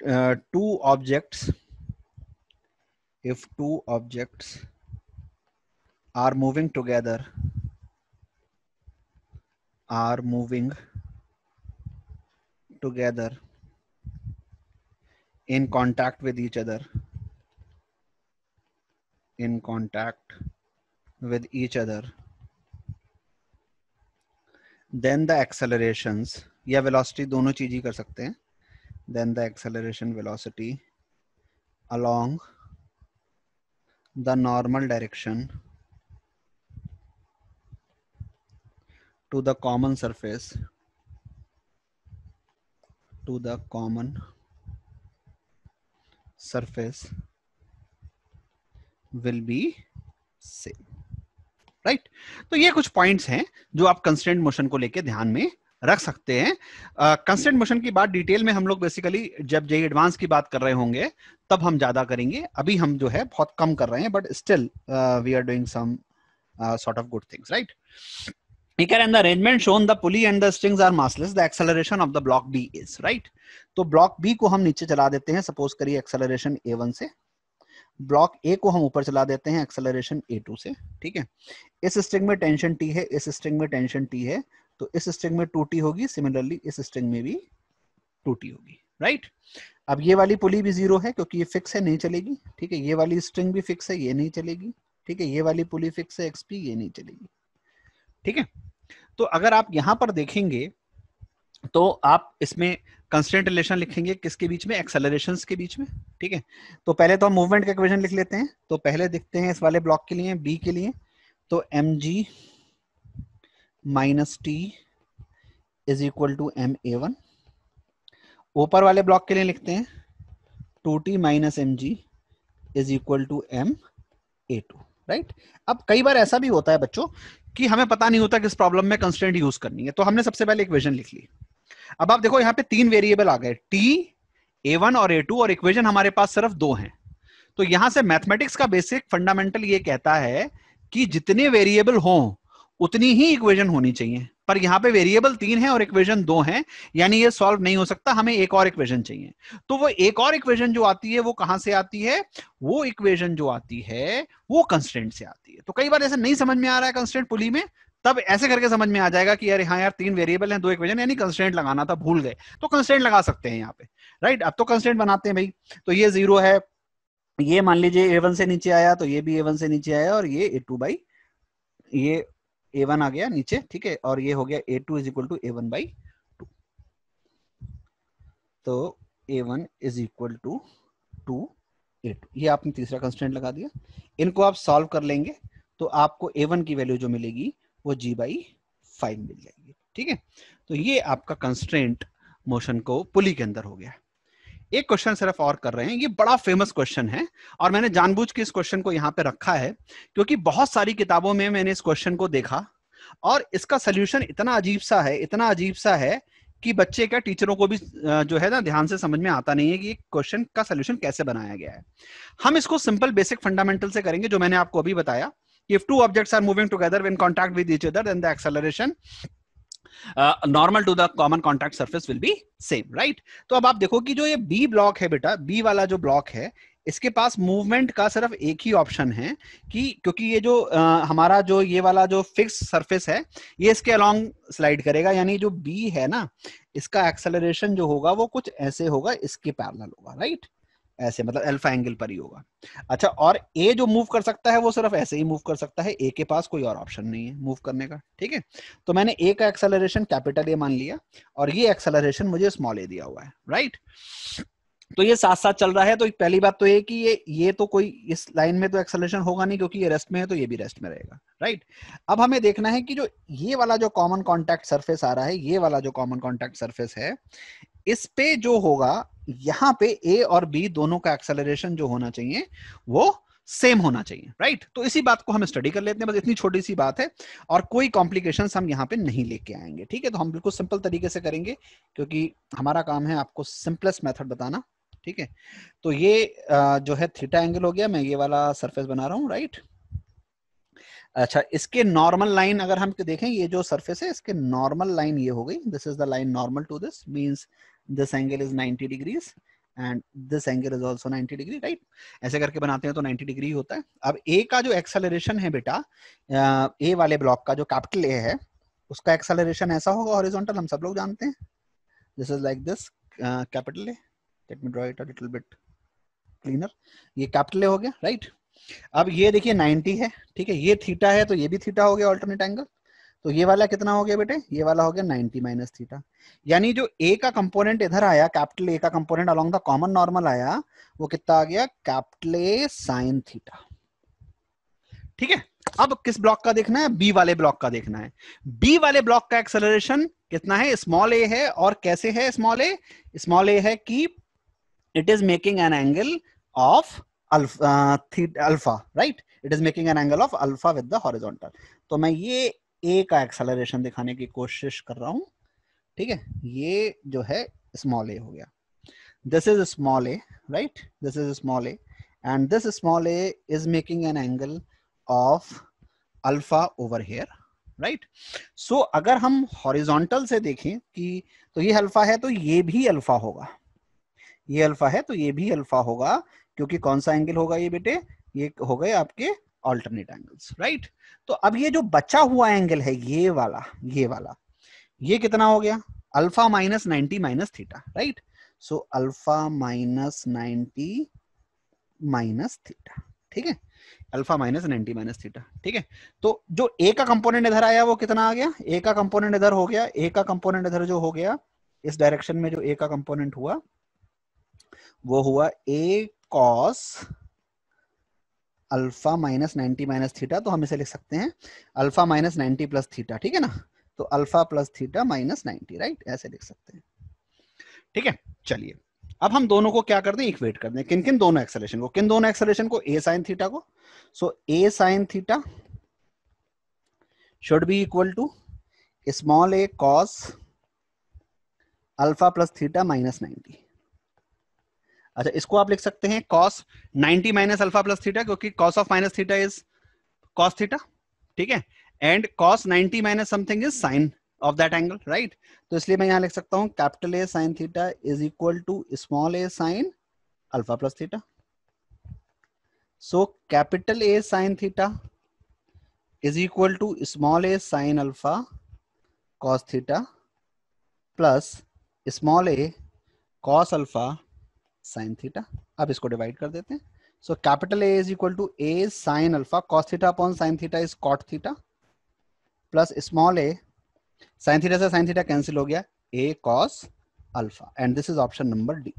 uh, two objects if two objects are moving together are moving together in contact with each other in contact with each other then the accelerations या velocity दोनों चीज ही कर सकते हैं then the acceleration velocity along the normal direction to the common surface to the common surface will be same right तो ये कुछ पॉइंट्स हैं जो आप कंस्टेंट मोशन को लेके ध्यान में रख सकते हैं कंस्टेंट uh, मोशन की बात डिटेल में हम लोग बेसिकली जब जय एडवांस की बात कर रहे होंगे तब हम ज्यादा करेंगे अभी हम जो है बहुत कम कर रहे हैं but still we are doing some sort of good things right arrangement shown the pulley and the strings are massless the acceleration of the block b is right तो ब्लॉक बी को हम नीचे चला देते हैं सपोज करिए एक्सेलरेशन ए से ब्लॉक ए को हम ऊपर चला देते हैं एक्सेलरेशन ए से ठीक है इस स्ट्रिंग में टेंशन टी है इस स्ट्रिंग में टेंशन टी है तो इस स्ट्रिंग में टूटी होगी सिमिलरली इस स्ट्रिंग में भी टूटी होगी राइट अब ये वाली पुली भी जीरो है क्योंकि ये फिक्स है नहीं चलेगी ठीक है ये वाली स्ट्रिंग भी फिक्स है ये नहीं चलेगी ठीक है ये वाली पुली फिक्स है एक्सपी ये नहीं चलेगी ठीक है तो अगर आप यहां पर देखेंगे तो आप इसमें कंस्टेंट रिलेशन लिखेंगे किसके बीच में एक्सेलरेशन के बीच में ठीक है तो पहले तो हम मूवमेंट का इक्वेशन लिख लेते हैं तो पहले देखते हैं इस वाले ब्लॉक के लिए बी के लिए तो m g minus t is equal to M a one ऊपर वाले ब्लॉक के लिए लिखते हैं two t minus m g is equal to M a two right अब कई बार ऐसा भी होता है बच्चों कि हमें पता नहीं होता किस प्रॉब्लम में कंस्टेंट यूज करनी है तो हमने सबसे पहले इक्वेशन लिख ली अब आप देखो यहां पे तीन वेरिएबल आ गए टी ए वन और ए टू और इक्वेशन हमारे पास सिर्फ दो हैं तो यहां से मैथमेटिक्स का बेसिक फंडामेंटल ये कहता है कि जितने वेरिएबल हों उतनी ही इक्वेशन होनी चाहिए पर यहाँ पे वेरिएबल तीन है और इक्वेशन दो है यानी ये सॉल्व नहीं हो सकता हमें एक और इक्वेशन चाहिए तो वो एक और इक्वेशन जो आती है वो कहां से आती है वो इक्वेशन जो आती है वो कंस्टेंट से आती है तो कई बार ऐसा नहीं समझ में आ रहा है कंस्टेंट पुली में तब ऐसे करके समझ में आ जाएगा कि यार हाँ यार तीन वेरिएबल हैं दो इक्वेशन यानी कंस्टेंट लगाना था भूल गए तो कंस्टेंट लगा सकते हैं यहाँ पे राइट अब तो कंस्टेंट बनाते हैं भाई तो ये जीरो है ये मान लीजिए ए से नीचे आया तो ये भी ए से नीचे आया और ये ए ये ए वन आ गया नीचे ठीक है और ये हो गया a two is equal to a one by two तो a one is equal to two a two ये आपने तीसरा कंस्टेंट लगा दिया इनको आप सॉल्व कर लेंगे तो आपको ए वन की वैल्यू जो मिलेगी वो जी बाई फाइव मिल जाएगी ठीक है तो ये आपका कंस्टेंट मोशन को पुली के अंदर हो गया एक क्वेश्चन सिर्फ और कर रहे हैं ये बड़ा फेमस क्वेश्चन है और मैंने जानबूझ के इस क्वेश्चन को यहाँ पे रखा है क्योंकि बहुत सारी किताबों में मैंने इस क्वेश्चन को देखा और इसका सोल्यूशन इतना अजीब सा है इतना अजीब सा है कि बच्चे क्या टीचरों को भी जो है ना ध्यान से समझ में आता नहीं है कि क्वेश्चन का सोल्यूशन कैसे बनाया गया है हम इसको सिंपल बेसिक फंडामेंटल से करेंगे जो मैंने आपको अभी बताया if two objects are moving together when contact with each other then the acceleration normal to the common contact surface will be same right तो अब आप देखो कि जो ये बी ब्लॉक है बेटा बी वाला जो ब्लॉक है इसके पास मूवमेंट का सिर्फ एक ही ऑप्शन है कि क्योंकि ये जो आ, uh, हमारा जो ये वाला जो फिक्स सरफेस है ये इसके अलोंग स्लाइड करेगा यानी जो बी है ना इसका एक्सेलरेशन जो होगा वो कुछ ऐसे होगा इसके पैरल होगा राइट ऐसे मतलब अल्फा एंगल पर ही होगा अच्छा और ए जो मूव कर सकता है वो सिर्फ ऐसे ही मूव कर सकता है ए के पास कोई और ऑप्शन नहीं है मूव करने का ठीक है तो मैंने ए का एक्सेलरेशन कैपिटल ए मान लिया और ये एक्सेलरेशन मुझे स्मॉल ए दिया हुआ है राइट तो ये साथ साथ चल रहा है तो पहली बात तो ये कि ये ये तो कोई इस लाइन में तो एक्सेलरेशन होगा नहीं क्योंकि ये रेस्ट में है तो ये भी रेस्ट में रहेगा राइट अब हमें देखना है कि जो ये वाला जो कॉमन कॉन्टेक्ट सरफेस आ रहा है ये वाला जो कॉमन कॉन्टेक्ट सरफेस है इस पे जो होगा यहां पे ए और बी दोनों का एक्सेलरेशन जो होना चाहिए वो सेम होना चाहिए राइट तो इसी बात को हम स्टडी कर लेते हैं बस इतनी छोटी सी बात है और कोई कॉम्प्लिकेशन हम यहाँ पे नहीं लेके आएंगे ठीक है तो हम बिल्कुल सिंपल तरीके से करेंगे क्योंकि हमारा काम है आपको सिंपलेस्ट मेथड बताना ठीक है तो ये जो है थीटा एंगल हो गया मैं ये वाला सरफेस बना रहा हूँ राइट अच्छा इसके नॉर्मल लाइन अगर हम देखें ये जो सरफेस है इसके नॉर्मल लाइन ये हो गई this is the line normal to this means this angle is 90 degrees and this angle is also 90 degree right ऐसे करके बनाते हैं तो 90 डिग्री होता है अब ए का जो एक्सेलरेशन है बेटा ए वाले ब्लॉक का जो कैपिटल ए है उसका एक्सेलरेशन ऐसा होगा हॉरिजॉन्टल हम सब लोग जानते हैं this is like this capital A let me draw it a little bit cleaner ये कैपिटल ए हो गया राइट right? अब ये देखिए 90 है ठीक है ये थीटा है तो ये भी थीटा हो गया ऑल्टरनेट एंगल तो ये वाला कितना हो गया बेटे ये वाला हो गया 90 माइनस थीटा यानी जो ए का कंपोनेंट इधर आया कैपिटल ए का component along the common normal आया वो कितना आ गया कैपिटल ए साइन थीटा ठीक है अब किस ब्लॉक का देखना है बी वाले ब्लॉक का देखना है बी वाले ब्लॉक का एक्सेलरेशन कितना है स्मॉल ए है और कैसे है स्मॉल ए स्मॉल ए है कि it is making an angle of alpha right it is making an angle of alpha with the horizontal तो मैं ये ए का एक्सेलरेशन दिखाने की कोशिश कर रहा हूं ठीक है ये जो है स्मॉल ए हो गया this is small a right this is small a and this small a is making an angle of alpha over here right so अगर हम हॉरिजॉन्टल से देखें कि तो ये अल्फा है तो ये भी अल्फा होगा ये अल्फा है तो ये भी अल्फा होगा क्योंकि कौन सा एंगल होगा ये बेटे ये हो गए आपके ऑल्टरनेट एंगल्स राइट तो अब ये जो बचा हुआ एंगल है ये वाला ये वाला ये कितना हो गया alpha minus ninety minus theta right so alpha minus ninety minus theta ठीक है alpha minus ninety minus theta ठीक है तो जो ए का कंपोनेंट इधर आया वो कितना आ गया ए का कंपोनेंट इधर हो गया ए का कंपोनेंट इधर जो हो गया इस डायरेक्शन में जो ए का कंपोनेंट हुआ वो हुआ a cos alpha minus ninety minus theta तो हम इसे लिख सकते हैं alpha minus ninety plus theta ठीक है ना तो alpha plus theta minus ninety right ऐसे लिख सकते हैं ठीक है चलिए अब हम दोनों को क्या कर दें इक्वेट कर दें किन किन दोनों एक्सेलेशन को किन दोनों एक्सलेशन को ए साइन थीटा को so A sine theta should be equal to small a cos alpha plus theta minus ninety अच्छा इसको आप लिख सकते हैं cos 90 minus alpha plus theta क्योंकि cos of minus theta is cos theta ठीक है and cos 90 minus something is sine of that angle right तो इसलिए मैं यहां लिख सकता हूं capital A sine theta is equal to small a sine alpha plus theta so capital A sine theta is equal to small a sine alpha cos theta plus small a cos alpha sine theta अब इसको डिवाइड कर देते हैं so capital A is equal to a sine alpha cos theta upon sine theta is cot theta plus small a sine theta से साइन थीटा कैंसिल हो गया a cos alpha and this is option number D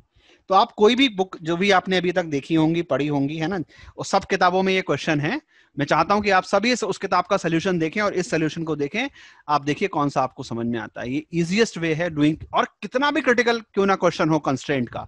तो आप कोई भी बुक जो भी आपने अभी तक देखी होंगी पढ़ी होंगी है ना और सब किताबों में ये क्वेश्चन है मैं चाहता हूं कि आप सभी उस किताब का सोल्यूशन देखें और इस सोल्यूशन को देखें आप देखिए कौन सा आपको समझ में आता है ये इजिएस्ट वे है डूइंग और कितना भी क्रिटिकल क्यों ना क्वेश्चन हो कंस्टेंट का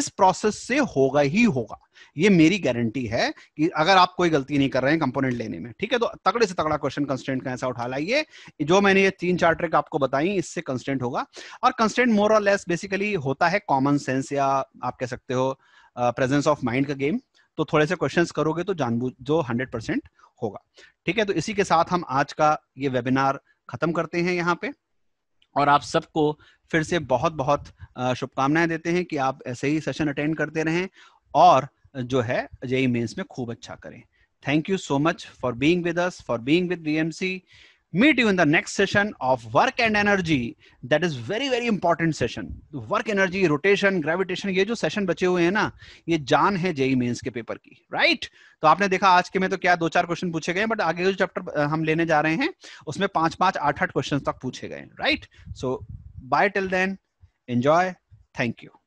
इस प्रोसेस से होगा ही होगा ये मेरी गारंटी है कि अगर आप कोई गलती नहीं कर रहे हैं कंपोनेंट लेने में ठीक है तो तगड़े से तगड़ा क्वेश्चन कंस्टेंट का ऐसा उठा लाइए जो मैंने ये तीन चार ट्रिक आपको बताई इससे कंस्टेंट होगा और कंस्टेंट मोर और लेस बेसिकली होता है कॉमन सेंस या आप कह सकते हो प्रेजेंस ऑफ माइंड का गेम तो थोड़े से क्वेश्चंस करोगे तो जानबूझ जो 100 परसेंट होगा ठीक है तो इसी के साथ हम आज का ये वेबिनार खत्म करते हैं यहाँ पे और आप सबको फिर से बहुत बहुत शुभकामनाएं देते हैं कि आप ऐसे ही सेशन अटेंड करते रहें और जो है जेई मेन्स में खूब अच्छा करें thank you so much for being with us for being with BMC meet you in the next session of work and energy that is very very important session work energy rotation gravitation ये जो सेशन बचे हुए हैं ना ये जान है जेई मेन्स के पेपर की राइट right? तो आपने देखा आज के में तो क्या दो चार क्वेश्चन पूछे गए बट आगे जो चैप्टर हम लेने जा रहे हैं उसमें पांच पांच आठ आठ क्वेश्चन तक पूछे गए right so bye till then enjoy thank you